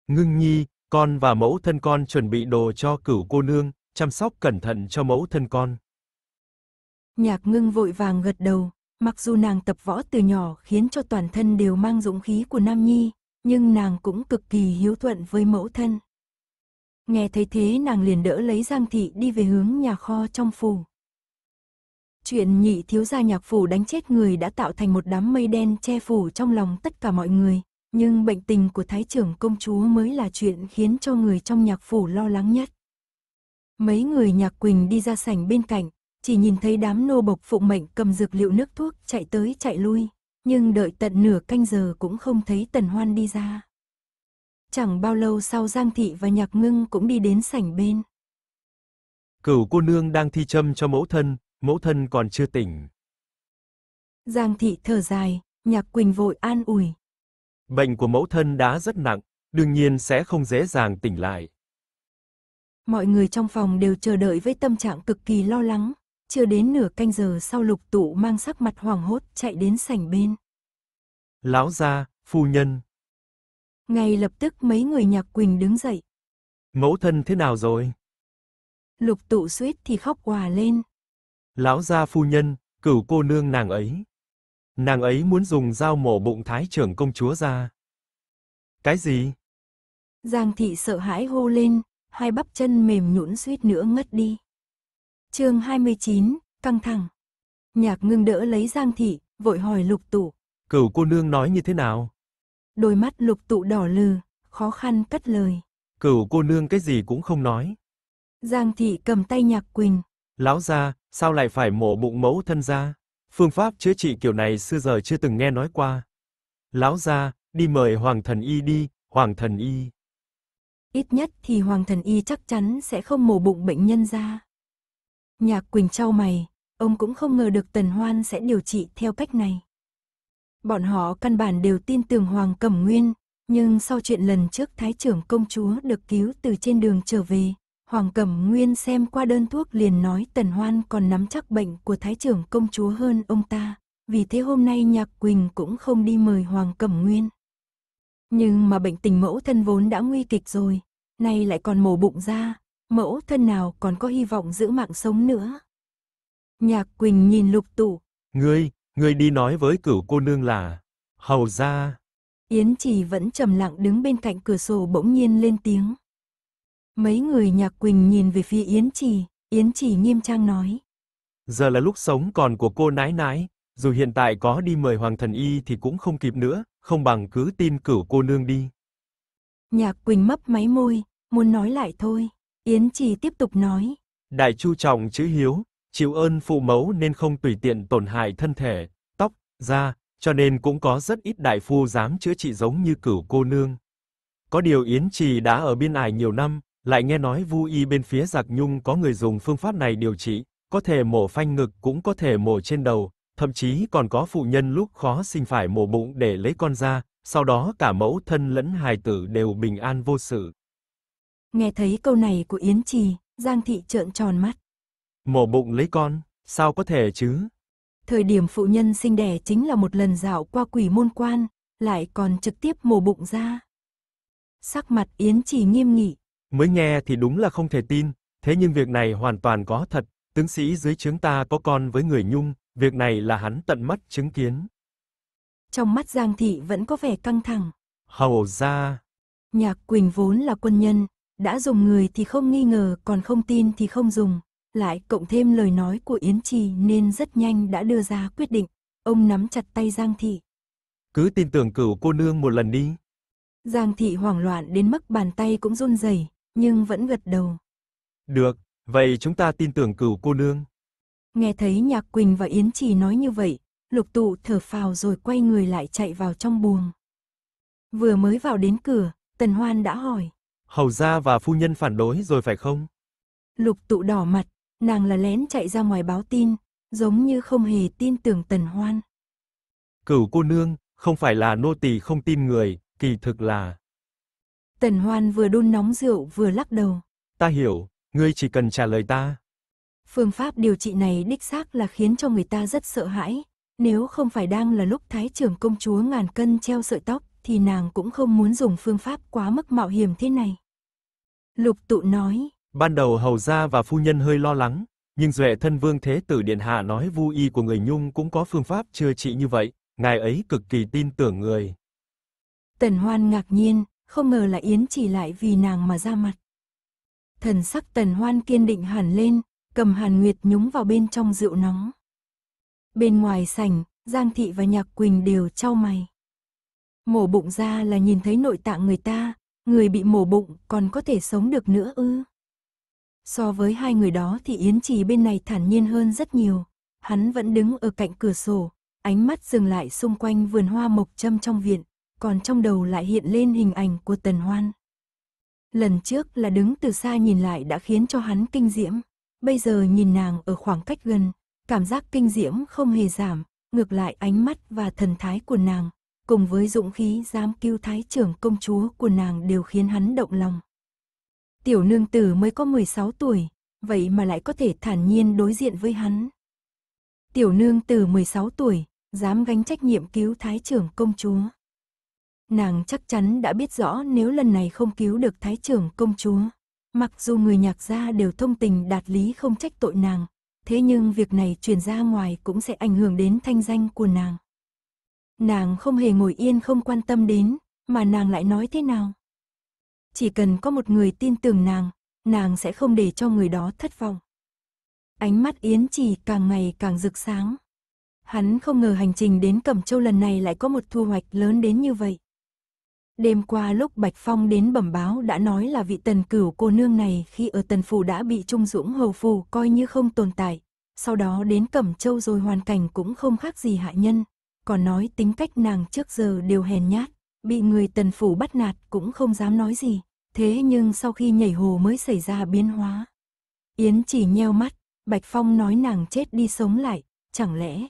Ngưng Nhi, con và mẫu thân con chuẩn bị đồ cho cửu cô nương, chăm sóc cẩn thận cho mẫu thân con. Nhạc ngưng vội vàng gật đầu, mặc dù nàng tập võ từ nhỏ khiến cho toàn thân đều mang dũng khí của Nam Nhi, nhưng nàng cũng cực kỳ hiếu thuận với mẫu thân. Nghe thấy thế nàng liền đỡ lấy Giang Thị đi về hướng nhà kho trong phủ. Chuyện nhị thiếu gia nhạc phủ đánh chết người đã tạo thành một đám mây đen che phủ trong lòng tất cả mọi người, nhưng bệnh tình của thái trưởng công chúa mới là chuyện khiến cho người trong nhạc phủ lo lắng nhất. Mấy người nhạc Quỳnh đi ra sảnh bên cạnh, chỉ nhìn thấy đám nô bộc phụng mệnh cầm dược liệu nước thuốc chạy tới chạy lui, nhưng đợi tận nửa canh giờ cũng không thấy Tần Hoan đi ra. Chẳng bao lâu sau Giang Thị và Nhạc Ngưng cũng đi đến sảnh bên. Cửu cô nương đang thi châm cho mẫu thân, mẫu thân còn chưa tỉnh. Giang Thị thở dài, Nhạc Quỳnh vội an ủi. Bệnh của mẫu thân đã rất nặng, đương nhiên sẽ không dễ dàng tỉnh lại. Mọi người trong phòng đều chờ đợi với tâm trạng cực kỳ lo lắng, chưa đến nửa canh giờ sau lục tụ mang sắc mặt hoảng hốt chạy đến sảnh bên. Lão gia, phu nhân. Ngay lập tức mấy người nhạc Quỳnh đứng dậy. Mẫu thân thế nào rồi? Lục tụ suýt thì khóc quà lên. Lão gia phu nhân, cửu cô nương nàng ấy. Nàng ấy muốn dùng dao mổ bụng thái trưởng công chúa ra. Cái gì? Giang thị sợ hãi hô lên, hai bắp chân mềm nhũn suýt nữa ngất đi chương 29, căng thẳng. Nhạc ngưng đỡ lấy Giang Thị, vội hỏi lục tụ. Cửu cô nương nói như thế nào? Đôi mắt lục tụ đỏ lừ, khó khăn cất lời. Cửu cô nương cái gì cũng không nói. Giang Thị cầm tay nhạc quỳnh. Lão ra, sao lại phải mổ bụng mẫu thân ra? Phương pháp chữa trị kiểu này xưa giờ chưa từng nghe nói qua. Lão ra, đi mời Hoàng thần y đi, Hoàng thần y. Ít nhất thì Hoàng thần y chắc chắn sẽ không mổ bụng bệnh nhân ra. Nhạc Quỳnh trao mày, ông cũng không ngờ được Tần Hoan sẽ điều trị theo cách này. Bọn họ căn bản đều tin tưởng Hoàng Cẩm Nguyên, nhưng sau chuyện lần trước Thái trưởng công chúa được cứu từ trên đường trở về, Hoàng Cẩm Nguyên xem qua đơn thuốc liền nói Tần Hoan còn nắm chắc bệnh của Thái trưởng công chúa hơn ông ta, vì thế hôm nay Nhạc Quỳnh cũng không đi mời Hoàng Cẩm Nguyên. Nhưng mà bệnh tình mẫu thân vốn đã nguy kịch rồi, nay lại còn mổ bụng ra, mẫu thân nào còn có hy vọng giữ mạng sống nữa. Nhạc Quỳnh nhìn lục tụ. Ngươi, ngươi đi nói với cửu cô nương là, hầu ra. Yến chỉ vẫn trầm lặng đứng bên cạnh cửa sổ bỗng nhiên lên tiếng. Mấy người nhạc Quỳnh nhìn về phía Yến chỉ, Yến chỉ nghiêm trang nói. Giờ là lúc sống còn của cô nái nái. dù hiện tại có đi mời Hoàng Thần Y thì cũng không kịp nữa, không bằng cứ tin cửu cô nương đi. Nhạc Quỳnh mấp máy môi, muốn nói lại thôi. Yến Trì tiếp tục nói. Đại chu trọng chữ hiếu, chịu ơn phụ mẫu nên không tùy tiện tổn hại thân thể, tóc, da, cho nên cũng có rất ít đại phu dám chữa trị giống như cửu cô nương. Có điều Yến Trì đã ở biên ải nhiều năm, lại nghe nói Vu Y bên phía Giặc Nhung có người dùng phương pháp này điều trị, có thể mổ phanh ngực cũng có thể mổ trên đầu, thậm chí còn có phụ nhân lúc khó sinh phải mổ bụng để lấy con ra, sau đó cả mẫu thân lẫn hài tử đều bình an vô sự. Nghe thấy câu này của Yến Trì, Giang Thị trợn tròn mắt. Mổ bụng lấy con, sao có thể chứ? Thời điểm phụ nhân sinh đẻ chính là một lần dạo qua quỷ môn quan, lại còn trực tiếp mổ bụng ra. Sắc mặt Yến Trì nghiêm nghị. Mới nghe thì đúng là không thể tin, thế nhưng việc này hoàn toàn có thật, tướng sĩ dưới trướng ta có con với người Nhung, việc này là hắn tận mắt chứng kiến. Trong mắt Giang Thị vẫn có vẻ căng thẳng. Hầu ra. Nhạc Quỳnh vốn là quân nhân, đã dùng người thì không nghi ngờ, còn không tin thì không dùng. Lại cộng thêm lời nói của Yến Trì nên rất nhanh đã đưa ra quyết định. Ông nắm chặt tay Giang Thị. Cứ tin tưởng cửu cô nương một lần đi. Giang Thị hoảng loạn đến mức bàn tay cũng run rẩy, nhưng vẫn gật đầu. Được, vậy chúng ta tin tưởng cửu cô nương. Nghe thấy Nhạc Quỳnh và Yến Trì nói như vậy, Lục Tụ thở phào rồi quay người lại chạy vào trong buồng. Vừa mới vào đến cửa, Tần Hoan đã hỏi hầu gia và phu nhân phản đối rồi phải không? Lục tụ đỏ mặt, nàng là lén chạy ra ngoài báo tin, giống như không hề tin tưởng Tần Hoan. Cửu cô nương, không phải là nô tỳ không tin người, kỳ thực là... Tần Hoan vừa đun nóng rượu vừa lắc đầu. Ta hiểu, ngươi chỉ cần trả lời ta. Phương pháp điều trị này đích xác là khiến cho người ta rất sợ hãi. Nếu không phải đang là lúc thái trưởng công chúa ngàn cân treo sợi tóc, thì nàng cũng không muốn dùng phương pháp quá mức mạo hiểm thế này. Lục tụ nói. Ban đầu hầu gia và phu nhân hơi lo lắng, nhưng Duệ thân vương thế tử điện hạ nói vu y của người Nhung cũng có phương pháp chữa trị như vậy, ngài ấy cực kỳ tin tưởng người. Tần Hoan ngạc nhiên, không ngờ là Yến chỉ lại vì nàng mà ra mặt. Thần sắc Tần Hoan kiên định hẳn lên, cầm Hàn Nguyệt nhúng vào bên trong rượu nóng. Bên ngoài sảnh, Giang Thị và Nhạc Quỳnh đều trao mày. Mổ bụng ra là nhìn thấy nội tạng người ta, Người bị mổ bụng còn có thể sống được nữa ư. So với hai người đó thì Yến Trì bên này thản nhiên hơn rất nhiều. Hắn vẫn đứng ở cạnh cửa sổ, ánh mắt dừng lại xung quanh vườn hoa mộc châm trong viện, còn trong đầu lại hiện lên hình ảnh của Tần Hoan. Lần trước là đứng từ xa nhìn lại đã khiến cho hắn kinh diễm, bây giờ nhìn nàng ở khoảng cách gần, cảm giác kinh diễm không hề giảm, ngược lại ánh mắt và thần thái của nàng cùng với dũng khí dám cứu thái trưởng công chúa của nàng đều khiến hắn động lòng. Tiểu nương tử mới có 16 tuổi, vậy mà lại có thể thản nhiên đối diện với hắn. Tiểu nương tử 16 tuổi, dám gánh trách nhiệm cứu thái trưởng công chúa. Nàng chắc chắn đã biết rõ nếu lần này không cứu được thái trưởng công chúa, mặc dù người nhạc gia đều thông tình đạt lý không trách tội nàng, thế nhưng việc này truyền ra ngoài cũng sẽ ảnh hưởng đến thanh danh của nàng. Nàng không hề ngồi yên không quan tâm đến, mà nàng lại nói thế nào? Chỉ cần có một người tin tưởng nàng, nàng sẽ không để cho người đó thất vọng. Ánh mắt Yến Trì càng ngày càng rực sáng. Hắn không ngờ hành trình đến Cẩm Châu lần này lại có một thu hoạch lớn đến như vậy. Đêm qua lúc Bạch Phong đến bẩm báo đã nói là vị tần cửu cô nương này khi ở tần phủ đã bị Trung Dũng hầu phù coi như không tồn tại. Sau đó đến Cẩm Châu rồi hoàn cảnh cũng không khác gì hạ nhân, còn nói tính cách nàng trước giờ đều hèn nhát, bị người tần phủ bắt nạt cũng không dám nói gì, thế nhưng sau khi nhảy hồ mới xảy ra biến hóa. Yến chỉ nheo mắt, Bạch Phong nói nàng chết đi sống lại, chẳng lẽ...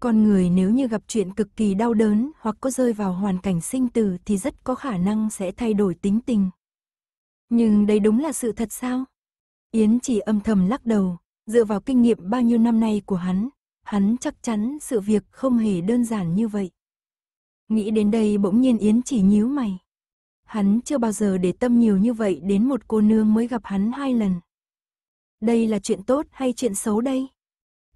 Con người nếu như gặp chuyện cực kỳ đau đớn hoặc có rơi vào hoàn cảnh sinh tử thì rất có khả năng sẽ thay đổi tính tình. Nhưng đây đúng là sự thật sao? Yến chỉ âm thầm lắc đầu, dựa vào kinh nghiệm bao nhiêu năm nay của hắn, hắn chắc chắn sự việc không hề đơn giản như vậy. Nghĩ đến đây bỗng nhiên Yến chỉ nhíu mày. Hắn chưa bao giờ để tâm nhiều như vậy đến một cô nương mới gặp hắn hai lần. Đây là chuyện tốt hay chuyện xấu đây?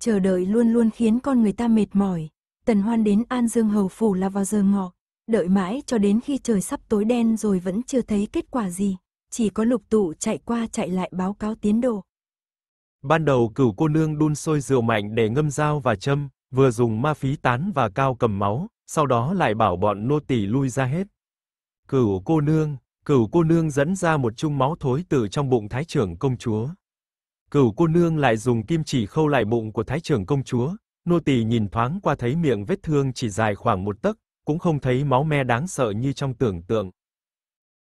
Chờ đợi luôn luôn khiến con người ta mệt mỏi. Tần Hoan đến An Dương Hầu Phủ là vào giờ ngọ, đợi mãi cho đến khi trời sắp tối đen rồi vẫn chưa thấy kết quả gì. Chỉ có lục tụ chạy qua chạy lại báo cáo tiến độ. Ban đầu cửu cô nương đun sôi rượu mạnh để ngâm dao và châm, vừa dùng ma phí tán và cao cầm máu, sau đó lại bảo bọn nô tỳ lui ra hết. Cửu cô nương, cửu cô nương dẫn ra một chung máu thối từ trong bụng thái trưởng công chúa. Cửu cô nương lại dùng kim chỉ khâu lại bụng của thái trưởng công chúa, nô tỳ nhìn thoáng qua thấy miệng vết thương chỉ dài khoảng một tấc, cũng không thấy máu me đáng sợ như trong tưởng tượng.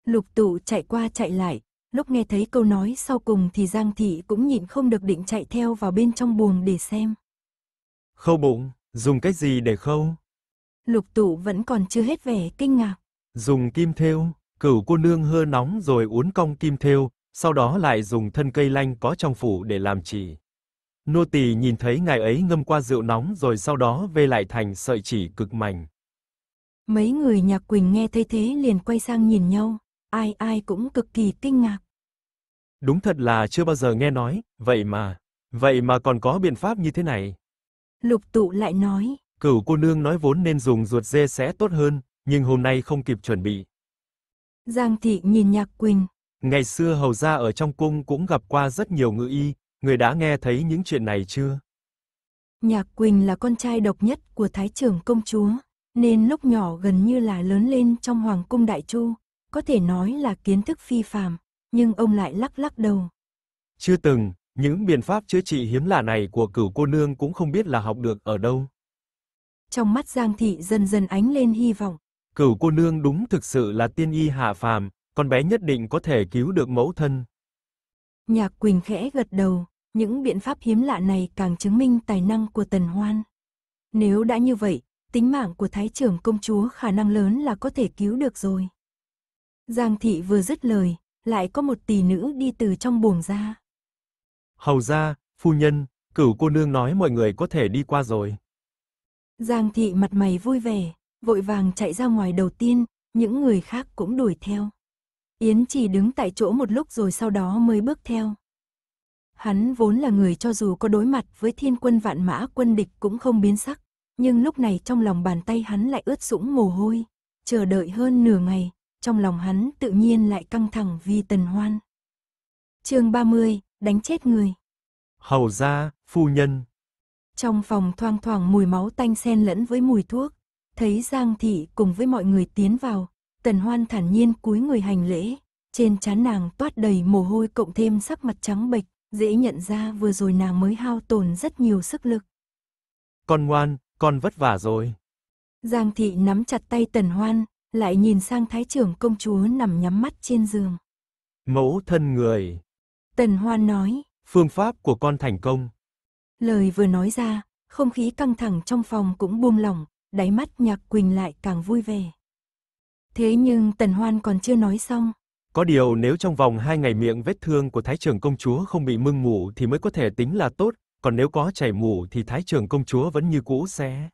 Lục tụ chạy qua chạy lại, Lúc nghe thấy câu nói sau cùng thì Giang Thị cũng nhịn không được định chạy theo vào bên trong buồng để xem. Khâu bụng, dùng cách gì để khâu? Lục tụ vẫn còn chưa hết vẻ kinh ngạc. Dùng kim thêu, cửu cô nương hơ nóng rồi uốn cong kim thêu, sau đó lại dùng thân cây lanh có trong phủ để làm chỉ. Nô tỳ nhìn thấy ngài ấy ngâm qua rượu nóng rồi sau đó vê lại thành sợi chỉ cực mảnh. Mấy người nhà Quỳnh nghe thấy thế liền quay sang nhìn nhau ai ai cũng cực kỳ kinh ngạc. Đúng thật là chưa bao giờ nghe nói, vậy mà, vậy mà còn có biện pháp như thế này. Lục tụ lại nói. Cửu cô nương nói vốn nên dùng ruột dê sẽ tốt hơn, nhưng hôm nay không kịp chuẩn bị. Giang thị nhìn nhạc quỳnh. Ngày xưa hầu gia ở trong cung cũng gặp qua rất nhiều ngự y, người đã nghe thấy những chuyện này chưa? Nhạc Quỳnh là con trai độc nhất của Thái trưởng công chúa, nên lúc nhỏ gần như là lớn lên trong hoàng cung Đại Chu, có thể nói là kiến thức phi phàm, nhưng ông lại lắc lắc đầu. Chưa từng, những biện pháp chữa trị hiếm lạ này của cửu cô nương cũng không biết là học được ở đâu. Trong mắt Giang thị dần dần ánh lên hy vọng. Cửu cô nương đúng thực sự là tiên y hạ phàm, con bé nhất định có thể cứu được mẫu thân. Nhạc Quỳnh khẽ gật đầu, những biện pháp hiếm lạ này càng chứng minh tài năng của Tần Hoan. Nếu đã như vậy, tính mạng của Thái trưởng công chúa khả năng lớn là có thể cứu được rồi. Giang thị vừa dứt lời, lại có một tỳ nữ đi từ trong buồng ra. Hầu ra, phu nhân, cửu cô nương nói mọi người có thể đi qua rồi. Giang thị mặt mày vui vẻ, vội vàng chạy ra ngoài đầu tiên, những người khác cũng đuổi theo. Yến chỉ đứng tại chỗ một lúc rồi sau đó mới bước theo. Hắn vốn là người cho dù có đối mặt với thiên quân vạn mã quân địch cũng không biến sắc, nhưng lúc này trong lòng bàn tay hắn lại ướt sũng mồ hôi. Chờ đợi hơn nửa ngày, trong lòng hắn tự nhiên lại căng thẳng vì tần hoan. chương 30, đánh chết người. Hầu ra, phu nhân. Trong phòng thoang thoảng mùi máu tanh xen lẫn với mùi thuốc, thấy Giang Thị cùng với mọi người tiến vào, tần hoan thản nhiên cúi người hành lễ, trên trán nàng toát đầy mồ hôi cộng thêm sắc mặt trắng bệch, dễ nhận ra vừa rồi nàng mới hao tổn rất nhiều sức lực. Con ngoan, con vất vả rồi. Giang thị nắm chặt tay Tần Hoan, lại nhìn sang thái trưởng công chúa nằm nhắm mắt trên giường. Mẫu thân người. Tần Hoan nói. Phương pháp của con thành công. Lời vừa nói ra, không khí căng thẳng trong phòng cũng buông lỏng, đáy mắt Nhạc Quỳnh lại càng vui vẻ. Thế nhưng Tần Hoan còn chưa nói xong. Có điều nếu trong vòng hai ngày miệng vết thương của Thái trưởng công chúa không bị mưng mủ thì mới có thể tính là tốt, còn nếu có chảy mủ thì Thái trưởng công chúa vẫn như cũ sẽ.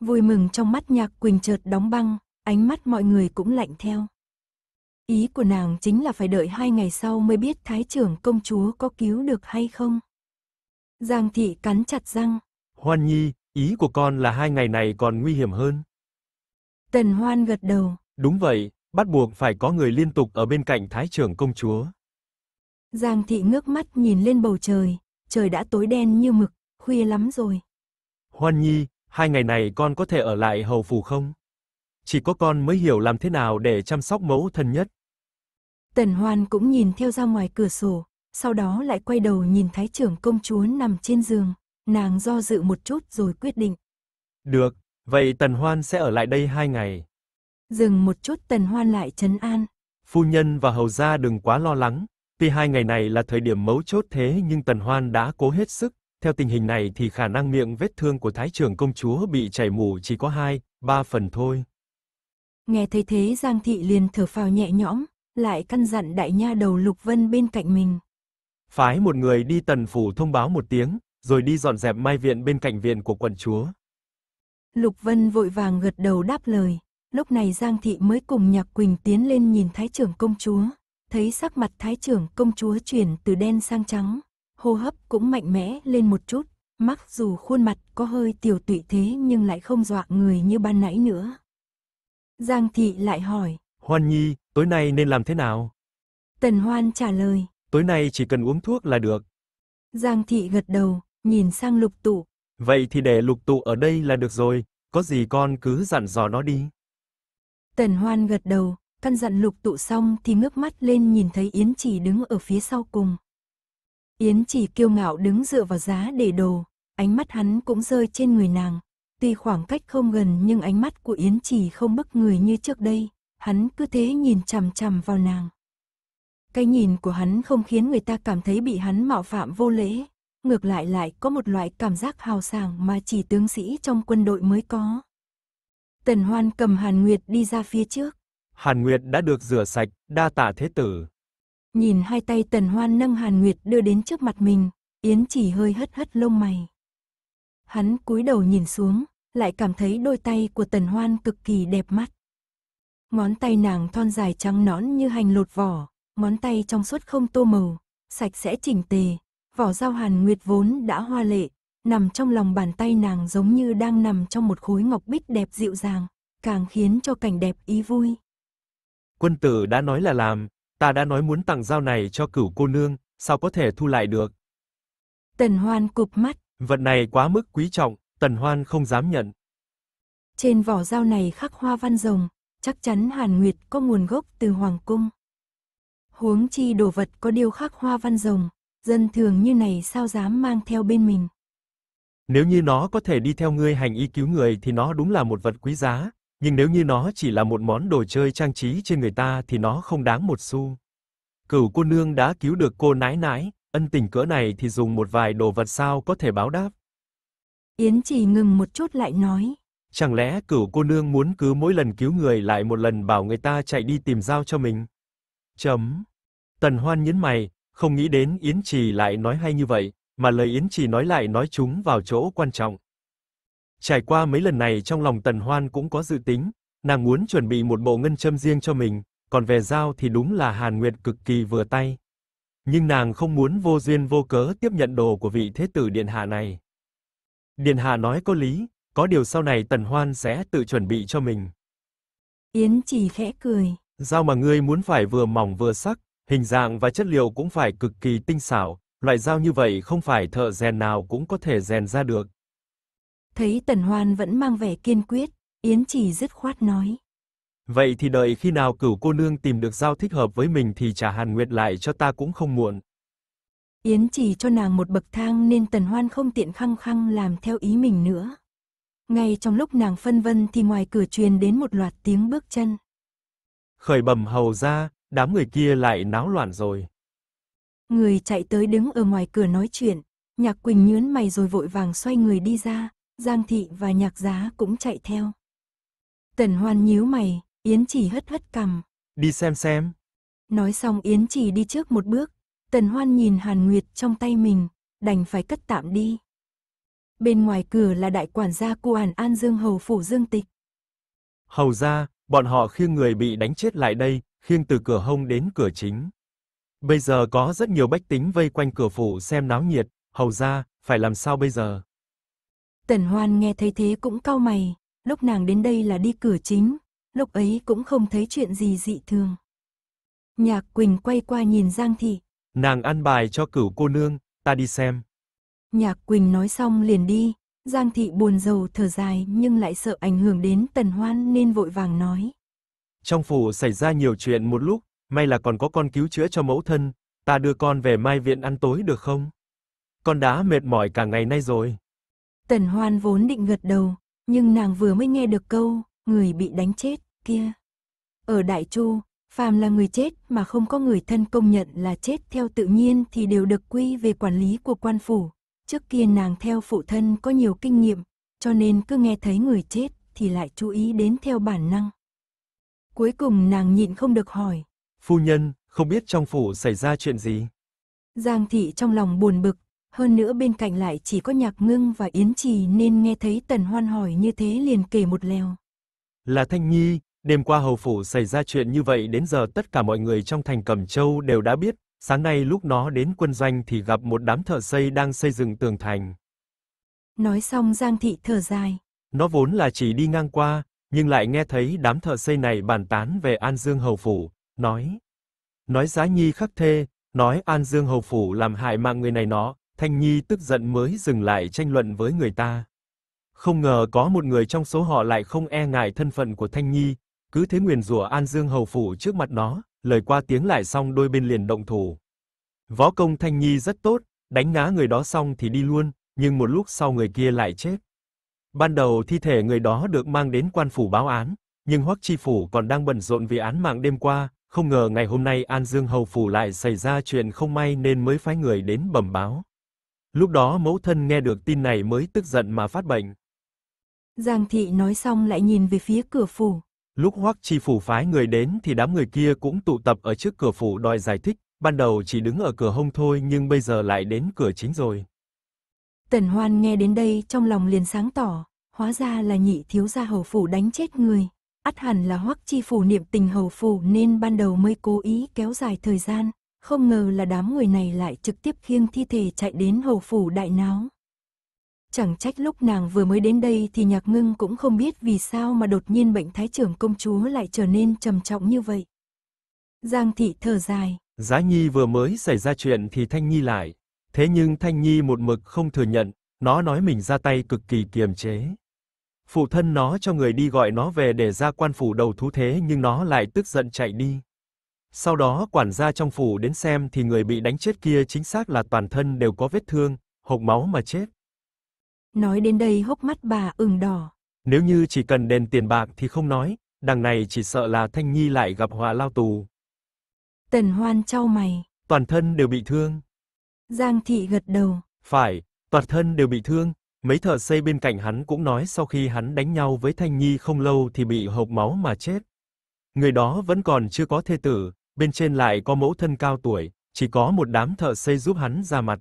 Vui mừng trong mắt Nhạc Quỳnh chợt đóng băng, ánh mắt mọi người cũng lạnh theo. Ý của nàng chính là phải đợi hai ngày sau mới biết thái trưởng công chúa có cứu được hay không. Giang thị cắn chặt răng. Hoan nhi, ý của con là hai ngày này còn nguy hiểm hơn. Tần hoan gật đầu. Đúng vậy, bắt buộc phải có người liên tục ở bên cạnh thái trưởng công chúa. Giang thị ngước mắt nhìn lên bầu trời, trời đã tối đen như mực, khuya lắm rồi. Hoan nhi, hai ngày này con có thể ở lại hầu phủ không? chỉ có con mới hiểu làm thế nào để chăm sóc mẫu thân nhất. Tần Hoan cũng nhìn theo ra ngoài cửa sổ, sau đó lại quay đầu nhìn thái trưởng công chúa nằm trên giường, nàng do dự một chút rồi quyết định. Được, vậy Tần Hoan sẽ ở lại đây hai ngày. Dừng một chút Tần Hoan lại trấn an. Phu nhân và hầu gia đừng quá lo lắng, tuy hai ngày này là thời điểm mấu chốt thế nhưng Tần Hoan đã cố hết sức, theo tình hình này thì khả năng miệng vết thương của thái trưởng công chúa bị chảy mủ chỉ có 2, 3 phần thôi. Nghe thấy thế Giang Thị liền thở phào nhẹ nhõm, lại căn dặn đại nha đầu Lục Vân bên cạnh mình. Phái một người đi tần phủ thông báo một tiếng, rồi đi dọn dẹp mai viện bên cạnh viện của quận chúa. Lục Vân vội vàng gật đầu đáp lời. Lúc này Giang Thị mới cùng Nhạc Quỳnh tiến lên nhìn Thái trưởng công chúa, thấy sắc mặt Thái trưởng công chúa chuyển từ đen sang trắng, hô hấp cũng mạnh mẽ lên một chút, mặc dù khuôn mặt có hơi tiểu tụy thế nhưng lại không dọa người như ban nãy nữa. Giang Thị lại hỏi. Hoan Nhi, tối nay nên làm thế nào? Tần Hoan trả lời. Tối nay chỉ cần uống thuốc là được. Giang Thị gật đầu, nhìn sang lục tụ. Vậy thì để lục tụ ở đây là được rồi, có gì con cứ dặn dò nó đi. Tần Hoan gật đầu, căn dặn lục tụ xong thì ngước mắt lên nhìn thấy Yến Chỉ đứng ở phía sau cùng. Yến Chỉ kiêu ngạo đứng dựa vào giá để đồ, ánh mắt hắn cũng rơi trên người nàng, Tuy khoảng cách không gần nhưng ánh mắt của Yến Trì không bức người như trước đây, hắn cứ thế nhìn chằm chằm vào nàng. Cái nhìn của hắn không khiến người ta cảm thấy bị hắn mạo phạm vô lễ, ngược lại lại có một loại cảm giác hào sảng mà chỉ tướng sĩ trong quân đội mới có. Tần Hoan cầm Hàn Nguyệt đi ra phía trước. Hàn Nguyệt đã được rửa sạch, đa tạ thế tử. Nhìn hai tay Tần Hoan nâng Hàn Nguyệt đưa đến trước mặt mình, Yến chỉ hơi hất hất lông mày. Hắn cúi đầu nhìn xuống, lại cảm thấy đôi tay của tần hoan cực kỳ đẹp mắt. Ngón tay nàng thon dài trắng nõn như hành lột vỏ, ngón tay trong suốt không tô màu, sạch sẽ chỉnh tề, vỏ dao hàn nguyệt vốn đã hoa lệ, nằm trong lòng bàn tay nàng giống như đang nằm trong một khối ngọc bích đẹp dịu dàng, càng khiến cho cảnh đẹp ý vui. Quân tử đã nói là làm, ta đã nói muốn tặng dao này cho cửu cô nương, sao có thể thu lại được. Tần hoan cụp mắt, vật này quá mức quý trọng, Tần Hoan không dám nhận. Trên vỏ dao này khắc hoa văn rồng, chắc chắn Hàn Nguyệt có nguồn gốc từ Hoàng Cung. Huống chi đồ vật có điêu khắc hoa văn rồng, dân thường như này sao dám mang theo bên mình. Nếu như nó có thể đi theo ngươi hành y cứu người thì nó đúng là một vật quý giá, nhưng nếu như nó chỉ là một món đồ chơi trang trí trên người ta thì nó không đáng một xu. Cửu cô nương đã cứu được cô nái nái ân tình cỡ này thì dùng một vài đồ vật sao có thể báo đáp. Yến chỉ ngừng một chút lại nói. Chẳng lẽ cửu cô nương muốn cứ mỗi lần cứu người lại một lần bảo người ta chạy đi tìm dao cho mình? Chấm. Tần hoan nhấn mày, không nghĩ đến Yến Trì lại nói hay như vậy, mà lời Yến Trì nói lại nói chúng vào chỗ quan trọng. Trải qua mấy lần này trong lòng Tần Hoan cũng có dự tính, nàng muốn chuẩn bị một bộ ngân châm riêng cho mình, còn về dao thì đúng là Hàn Nguyệt cực kỳ vừa tay nhưng nàng không muốn vô duyên vô cớ tiếp nhận đồ của vị thế tử điện hạ này. Điện hạ nói có lý, có điều sau này Tần Hoan sẽ tự chuẩn bị cho mình. Yến Chỉ khẽ cười. Dao mà ngươi muốn phải vừa mỏng vừa sắc, hình dạng và chất liệu cũng phải cực kỳ tinh xảo, loại dao như vậy không phải thợ rèn nào cũng có thể rèn ra được. Thấy Tần Hoan vẫn mang vẻ kiên quyết, Yến Chỉ dứt khoát nói. Vậy thì đợi khi nào cửu cô nương tìm được giao thích hợp với mình thì trả Hàn Nguyệt lại cho ta cũng không muộn. Yến chỉ cho nàng một bậc thang nên tần hoan không tiện khăng khăng làm theo ý mình nữa. Ngay trong lúc nàng phân vân thì ngoài cửa truyền đến một loạt tiếng bước chân. Khởi bẩm hầu ra, đám người kia lại náo loạn rồi. Người chạy tới đứng ở ngoài cửa nói chuyện, Nhạc Quỳnh nhướn mày rồi vội vàng xoay người đi ra, Giang Thị và Nhạc Giá cũng chạy theo. Tần Hoan nhíu mày, Yến chỉ hất hất cằm. Đi xem xem. Nói xong Yến chỉ đi trước một bước. Tần Hoan nhìn Hàn Nguyệt trong tay mình, đành phải cất tạm đi. Bên ngoài cửa là đại quản gia của Hàn An Dương Hầu Phủ Dương Tịch. Hầu ra, bọn họ khiêng người bị đánh chết lại đây, khiêng từ cửa hông đến cửa chính. Bây giờ có rất nhiều bách tính vây quanh cửa phủ xem náo nhiệt, hầu ra, phải làm sao bây giờ? Tần Hoan nghe thấy thế cũng cau mày, lúc nàng đến đây là đi cửa chính, lúc ấy cũng không thấy chuyện gì dị thường. Nhạc Quỳnh quay qua nhìn Giang Thị. Nàng ăn bài cho cửu cô nương, ta đi xem. Nhạc Quỳnh nói xong liền đi, Giang Thị buồn rầu thở dài nhưng lại sợ ảnh hưởng đến Tần Hoan nên vội vàng nói. Trong phủ xảy ra nhiều chuyện một lúc, may là còn có con cứu chữa cho mẫu thân, ta đưa con về mai viện ăn tối được không? Con đã mệt mỏi cả ngày nay rồi. Tần Hoan vốn định gật đầu, nhưng nàng vừa mới nghe được câu, người bị đánh chết, kia. Ở Đại Chu, phàm là người chết mà không có người thân công nhận là chết theo tự nhiên thì đều được quy về quản lý của quan phủ. Trước kia nàng theo phụ thân có nhiều kinh nghiệm, cho nên cứ nghe thấy người chết thì lại chú ý đến theo bản năng. Cuối cùng nàng nhịn không được hỏi. Phu nhân, không biết trong phủ xảy ra chuyện gì? Giang thị trong lòng buồn bực, hơn nữa bên cạnh lại chỉ có nhạc ngưng và yến trì nên nghe thấy tần hoan hỏi như thế liền kể một lèo là Thanh Nhi, đêm qua hầu phủ xảy ra chuyện như vậy đến giờ tất cả mọi người trong thành Cẩm Châu đều đã biết, sáng nay lúc nó đến quân doanh thì gặp một đám thợ xây đang xây dựng tường thành. Nói xong Giang thị thở dài. Nó vốn là chỉ đi ngang qua, nhưng lại nghe thấy đám thợ xây này bàn tán về An Dương hầu phủ, nói: Nói Giá Nhi khắc thê, nói An Dương hầu phủ làm hại mạng người này nó, Thanh Nhi tức giận mới dừng lại tranh luận với người ta. Không ngờ có một người trong số họ lại không e ngại thân phận của Thanh Nhi, cứ thế nguyền rủa An Dương hầu phủ trước mặt nó, lời qua tiếng lại xong đôi bên liền động thủ. Võ công Thanh Nhi rất tốt, đánh ngã người đó xong thì đi luôn, nhưng một lúc sau người kia lại chết. Ban đầu thi thể người đó được mang đến quan phủ báo án, nhưng Hoắc Chi phủ còn đang bận rộn vì án mạng đêm qua, không ngờ ngày hôm nay An Dương hầu phủ lại xảy ra chuyện không may nên mới phái người đến bẩm báo. Lúc đó mẫu thân nghe được tin này mới tức giận mà phát bệnh, Giang thị nói xong lại nhìn về phía cửa phủ. Lúc Hoắc Chi phủ phái người đến thì đám người kia cũng tụ tập ở trước cửa phủ đòi giải thích, ban đầu chỉ đứng ở cửa hông thôi nhưng bây giờ lại đến cửa chính rồi. Tần Hoan nghe đến đây trong lòng liền sáng tỏ, hóa ra là nhị thiếu gia hầu phủ đánh chết người. Át hẳn là Hoắc Chi phủ niệm tình hầu phủ nên ban đầu mới cố ý kéo dài thời gian, không ngờ là đám người này lại trực tiếp khiêng thi thể chạy đến hầu phủ đại náo. Chẳng trách lúc nàng vừa mới đến đây thì nhạc ngưng cũng không biết vì sao mà đột nhiên bệnh thái trưởng công chúa lại trở nên trầm trọng như vậy. Giang thị thở dài. Giá Nhi vừa mới xảy ra chuyện thì Thanh Nhi lại. Thế nhưng Thanh Nhi một mực không thừa nhận, nó nói mình ra tay cực kỳ kiềm chế. Phụ thân nó cho người đi gọi nó về để ra quan phủ đầu thú thế nhưng nó lại tức giận chạy đi. Sau đó quản gia trong phủ đến xem thì người bị đánh chết kia chính xác là toàn thân đều có vết thương, hộc máu mà chết. Nói đến đây hốc mắt bà ửng đỏ. Nếu như chỉ cần đền tiền bạc thì không nói, đằng này chỉ sợ là Thanh Nhi lại gặp họa lao tù. Tần Hoan trao mày. Toàn thân đều bị thương. Giang Thị gật đầu. Phải, toàn thân đều bị thương. Mấy thợ xây bên cạnh hắn cũng nói sau khi hắn đánh nhau với Thanh Nhi không lâu thì bị hộc máu mà chết. Người đó vẫn còn chưa có thê tử, bên trên lại có mẫu thân cao tuổi, chỉ có một đám thợ xây giúp hắn ra mặt.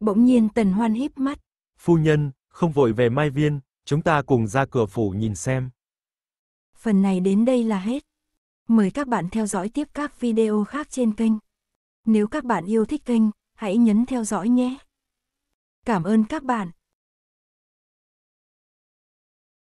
Bỗng nhiên Tần Hoan híp mắt. Phu nhân, không vội về Mai Viên, chúng ta cùng ra cửa phủ nhìn xem. Phần này đến đây là hết. Mời các bạn theo dõi tiếp các video khác trên kênh. Nếu các bạn yêu thích kênh, hãy nhấn theo dõi nhé. Cảm ơn các bạn.